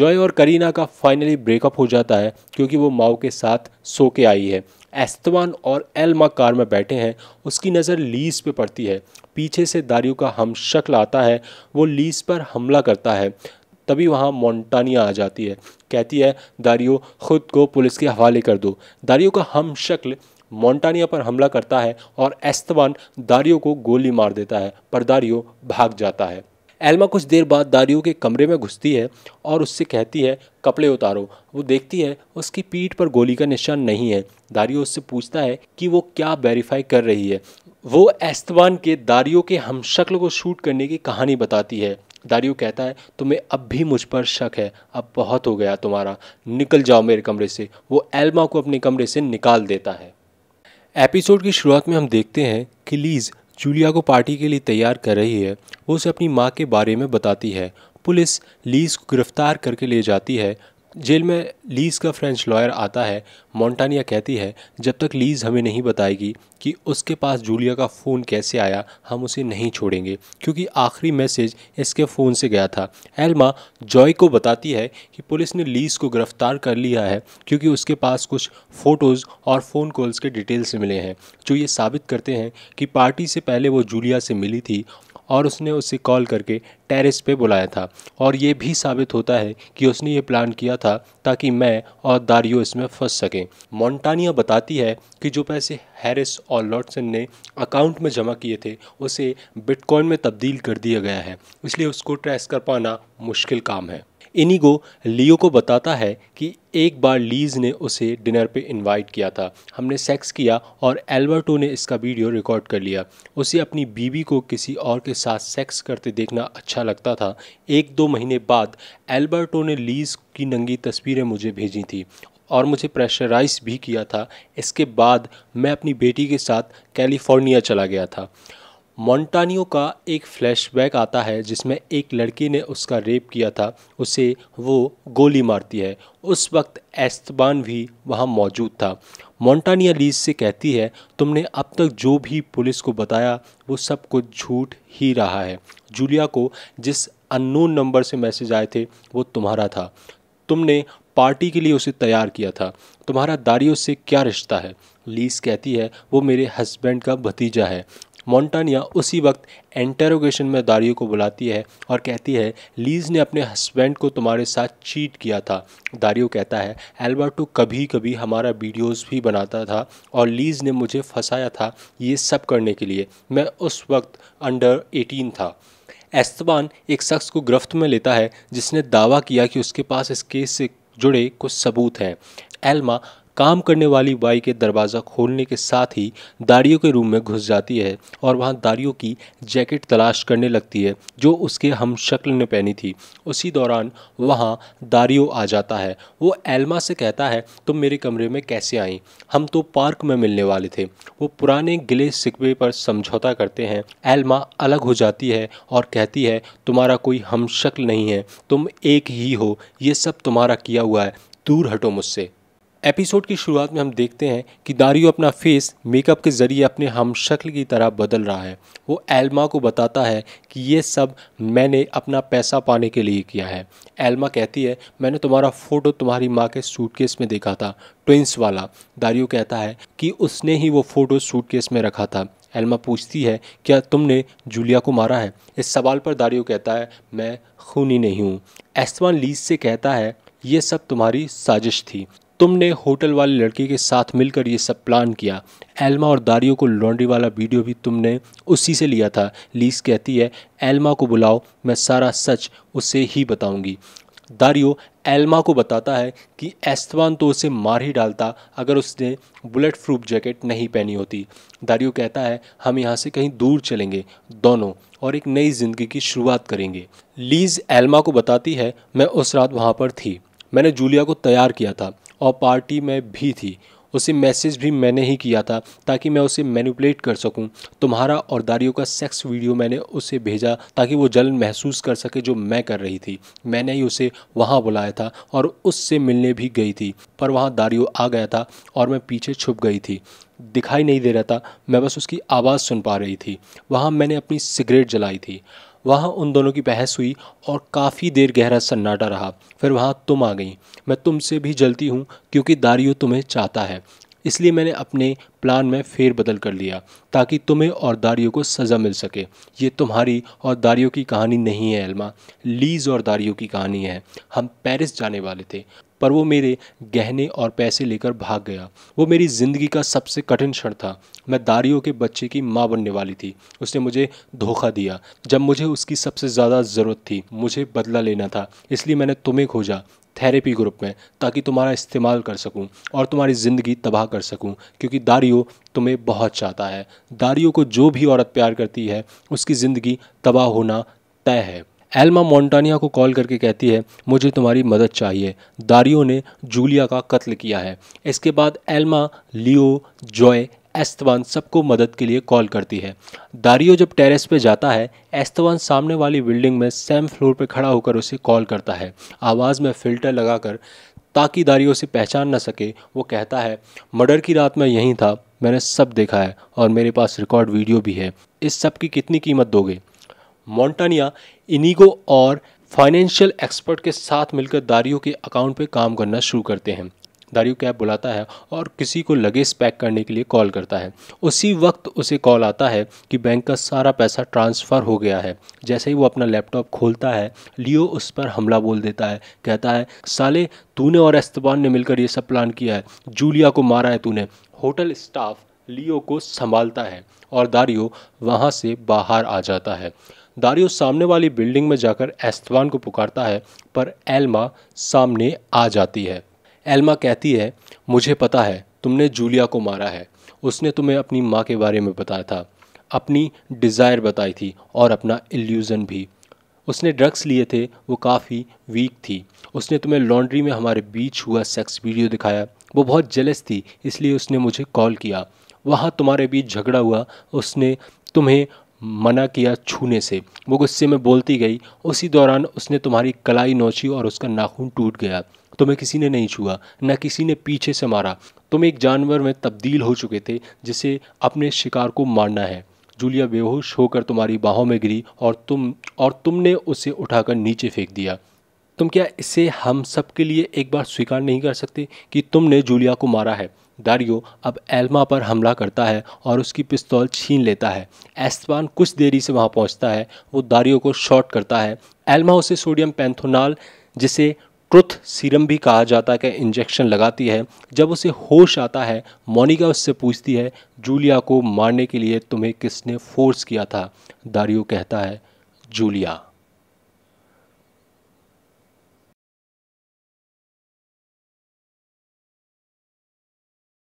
जॉय और करीना का फाइनली ब्रेकअप हो जाता है क्योंकि वो माओ के साथ सो के आई है एस्तवान और एल्मा कार में बैठे हैं उसकी नज़र लीज पे पड़ती है पीछे से दारियों का हम शक्ल आता है वो लीज़ पर हमला करता है तभी वहाँ मोंटानिया आ जाती है कहती है दारियो खुद को पुलिस के हवाले कर दो दारियो का हम शक्ल मोंटानिया पर हमला करता है और एस्तवान दारियो को गोली मार देता है पर दारियो भाग जाता है एल्मा कुछ देर बाद दारियो के कमरे में घुसती है और उससे कहती है कपड़े उतारो वो देखती है उसकी पीठ पर गोली का निशान नहीं है दारियो उससे पूछता है कि वो क्या वेरीफाई कर रही है वो एस्तवान के दारियो के हमशक्ल को शूट करने की कहानी बताती है दारियो कहता है तुम्हें अब भी मुझ पर शक है अब बहुत हो गया तुम्हारा निकल जाओ मेरे कमरे से वो एल्मा को अपने कमरे से निकाल देता है एपिसोड की शुरुआत में हम देखते हैं कि लीज़ जूलिया को पार्टी के लिए तैयार कर रही है वो उसे अपनी माँ के बारे में बताती है पुलिस लीज़ को गिरफ्तार करके ले जाती है जेल में लीज का फ्रेंच लॉयर आता है मोंटानिया कहती है जब तक लीज हमें नहीं बताएगी कि उसके पास जूलिया का फ़ोन कैसे आया हम उसे नहीं छोड़ेंगे क्योंकि आखिरी मैसेज इसके फ़ोन से गया था एल्मा जॉय को बताती है कि पुलिस ने लीज को गिरफ्तार कर लिया है क्योंकि उसके पास कुछ फ़ोटोज़ और फ़ोन कॉल्स के डिटेल्स मिले हैं जो ये साबित करते हैं कि पार्टी से पहले वो जूलिया से मिली थी और उसने उसे कॉल करके टेरेस पे बुलाया था और ये भी साबित होता है कि उसने ये प्लान किया था ताकि मैं और दारियो इसमें फंस सकें मोन्टानिया बताती है कि जो पैसे हैरिस और लॉटसन ने अकाउंट में जमा किए थे उसे बिटकॉइन में तब्दील कर दिया गया है इसलिए उसको ट्रेस कर पाना मुश्किल काम है इनिगो लियो को बताता है कि एक बार लीज ने उसे डिनर पे इनवाइट किया था हमने सेक्स किया और एल्बर्टो ने इसका वीडियो रिकॉर्ड कर लिया उसे अपनी बीवी को किसी और के साथ सेक्स करते देखना अच्छा लगता था एक दो महीने बाद एल्बर्टो ने लीज की नंगी तस्वीरें मुझे भेजी थी और मुझे प्रेशराइज भी किया था इसके बाद मैं अपनी बेटी के साथ कैलिफोर्निया चला गया था मोंटानियो का एक फ्लैशबैक आता है जिसमें एक लड़की ने उसका रेप किया था उसे वो गोली मारती है उस वक्त एस्तबान भी वहाँ मौजूद था मोंटानिया लीज से कहती है तुमने अब तक जो भी पुलिस को बताया वो सब कुछ झूठ ही रहा है जूलिया को जिस अननोन नंबर से मैसेज आए थे वो तुम्हारा था तुमने पार्टी के लिए उसे तैयार किया था तुम्हारा दारियों से क्या रिश्ता है लीस कहती है वो मेरे हस्बैंड का भतीजा है मोंटानिया उसी वक्त एंटेरोगेशन में दारियो को बुलाती है और कहती है लीज ने अपने हस्बैंड को तुम्हारे साथ चीट किया था दारियो कहता है एल्बर्टो कभी कभी हमारा वीडियोस भी बनाता था और लीज ने मुझे फंसाया था ये सब करने के लिए मैं उस वक्त अंडर एटीन था एस्तबान एक शख्स को गिरफ्त में लेता है जिसने दावा किया कि उसके पास इस केस से जुड़े कुछ सबूत हैं एल्मा काम करने वाली बाई के दरवाज़ा खोलने के साथ ही दाड़ियों के रूम में घुस जाती है और वहाँ दाड़ियों की जैकेट तलाश करने लगती है जो उसके हम शक्ल ने पहनी थी उसी दौरान वहाँ दाड़ियों आ जाता है वो एल्मा से कहता है तुम मेरे कमरे में कैसे आई हम तो पार्क में मिलने वाले थे वो पुराने गिले सिकवे पर समझौता करते हैं एल्मा अलग हो जाती है और कहती है तुम्हारा कोई हम शक्ल नहीं है तुम एक ही हो ये सब तुम्हारा किया हुआ है दूर हटो मुझसे एपिसोड की शुरुआत में हम देखते हैं कि दारियो अपना फेस मेकअप के ज़रिए अपने हम शक्ल की तरह बदल रहा है वो एल्मा को बताता है कि ये सब मैंने अपना पैसा पाने के लिए किया है एल्मा कहती है मैंने तुम्हारा फ़ोटो तुम्हारी माँ के सूटकेस में देखा था ट्विंस वाला दारियो कहता है कि उसने ही वो फ़ोटो सूटकेस में रखा था एल्मा पूछती है क्या तुमने जूलिया को मारा है इस सवाल पर दारियो कहता है मैं खूनी नहीं हूँ एस्तवान लीज से कहता है ये सब तुम्हारी साजिश थी तुमने होटल वाली लड़की के साथ मिलकर ये सब प्लान किया एल्मा और दारियो को लॉन्ड्री वाला वीडियो भी तुमने उसी से लिया था लीस कहती है एल्मा को बुलाओ मैं सारा सच उसे ही बताऊंगी दारियो एल्मा को बताता है कि एस्तवान तो उसे मार ही डालता अगर उसने बुलेट प्रूफ जैकेट नहीं पहनी होती दारियो कहता है हम यहाँ से कहीं दूर चलेंगे दोनों और एक नई ज़िंदगी की शुरुआत करेंगे लीज एल्मा को बताती है मैं उस रात वहाँ पर थी मैंने जूलिया को तैयार किया था और पार्टी में भी थी उसे मैसेज भी मैंने ही किया था ताकि मैं उसे मैनिपुलेट कर सकूं तुम्हारा और दारियों का सेक्स वीडियो मैंने उसे भेजा ताकि वो जलन महसूस कर सके जो मैं कर रही थी मैंने ही उसे वहाँ बुलाया था और उससे मिलने भी गई थी पर वहाँ दारियो आ गया था और मैं पीछे छुप गई थी दिखाई नहीं दे रहा था मैं बस उसकी आवाज़ सुन पा रही थी वहाँ मैंने अपनी सिगरेट जलाई थी वहाँ उन दोनों की बहस हुई और काफ़ी देर गहरा सन्नाटा रहा फिर वहाँ तुम आ गई मैं तुमसे भी जलती हूँ क्योंकि दारियो तुम्हें चाहता है इसलिए मैंने अपने प्लान में फेरबदल कर लिया ताकि तुम्हें और दारियो को सज़ा मिल सके ये तुम्हारी और दारियो की कहानी नहीं है एलमा लीज और दारियो की कहानी है हम पेरिस जाने वाले थे पर वो मेरे गहने और पैसे लेकर भाग गया वो मेरी ज़िंदगी का सबसे कठिन क्षण था मैं दारियों के बच्चे की माँ बनने वाली थी उसने मुझे धोखा दिया जब मुझे उसकी सबसे ज़्यादा ज़रूरत थी मुझे बदला लेना था इसलिए मैंने तुम्हें खोजा थेरेपी ग्रुप में ताकि तुम्हारा इस्तेमाल कर सकूं और तुम्हारी ज़िंदगी तबाह कर सकूं क्योंकि दारियो तुम्हें बहुत चाहता है दारियो को जो भी औरत प्यार करती है उसकी ज़िंदगी तबाह होना तय है एल्मा मोंटानिया को कॉल करके कहती है मुझे तुम्हारी मदद चाहिए दारियो ने जूलिया का कत्ल किया है इसके बाद एल्मा लियो जॉय एस्तवान सबको मदद के लिए कॉल करती है दारियो जब टेरेस पे जाता है एस्तवान सामने वाली बिल्डिंग में सेम फ्लोर पे खड़ा होकर उसे कॉल करता है आवाज़ में फ़िल्टर लगाकर ताकि दारियो से पहचान न सके वो कहता है मर्डर की रात में यहीं था मैंने सब देखा है और मेरे पास रिकॉर्ड वीडियो भी है इस सब की कितनी कीमत दोगे मॉन्टानिया इनिगो और फाइनेंशियल एक्सपर्ट के साथ मिलकर दारियो के अकाउंट पर काम करना शुरू करते हैं दारियो कैब बुलाता है और किसी को लगेज पैक करने के लिए कॉल करता है उसी वक्त उसे कॉल आता है कि बैंक का सारा पैसा ट्रांसफ़र हो गया है जैसे ही वो अपना लैपटॉप खोलता है लियो उस पर हमला बोल देता है कहता है साले तूने और एस्तबान ने मिलकर ये सब प्लान किया है जूलिया को मारा है तूने होटल स्टाफ लियो को संभालता है और दारियो वहाँ से बाहर आ जाता है दारियो सामने वाली बिल्डिंग में जाकर एस्तवान को पुकारता है पर एल्मा सामने आ जाती है एल्मा कहती है मुझे पता है तुमने जूलिया को मारा है उसने तुम्हें अपनी माँ के बारे में बताया था अपनी डिज़ायर बताई थी और अपना इल्यूज़न भी उसने ड्रग्स लिए थे वो काफ़ी वीक थी उसने तुम्हें लॉन्ड्री में हमारे बीच हुआ सेक्स वीडियो दिखाया वो बहुत जलस थी इसलिए उसने मुझे कॉल किया वहाँ तुम्हारे बीच झगड़ा हुआ उसने तुम्हें मना किया छूने से वो गुस्से में बोलती गई उसी दौरान उसने तुम्हारी कलाई नोची और उसका नाखून टूट गया तुम्हें किसी ने नहीं छुआ न किसी ने पीछे से मारा तुम एक जानवर में तब्दील हो चुके थे जिसे अपने शिकार को मारना है जूलिया बेहोश होकर तुम्हारी बाहों में गिरी और तुम और तुमने उसे उठाकर नीचे फेंक दिया तुम क्या इसे हम सब के लिए एक बार स्वीकार नहीं कर सकते कि तुमने जूलिया को मारा है दारियो अब एल्मा पर हमला करता है और उसकी पिस्तौल छीन लेता है एस्तवान कुछ देरी से वहाँ पहुँचता है वो दारियो को शॉट करता है एल्मा उसे सोडियम पैंथोनाल जिसे ट्रुथ सीरम भी कहा जाता है कि इंजेक्शन लगाती है जब उसे होश आता है मोनिका उससे पूछती है जूलिया को मारने के लिए तुम्हें किसने फोर्स किया था दारियो कहता है जूलिया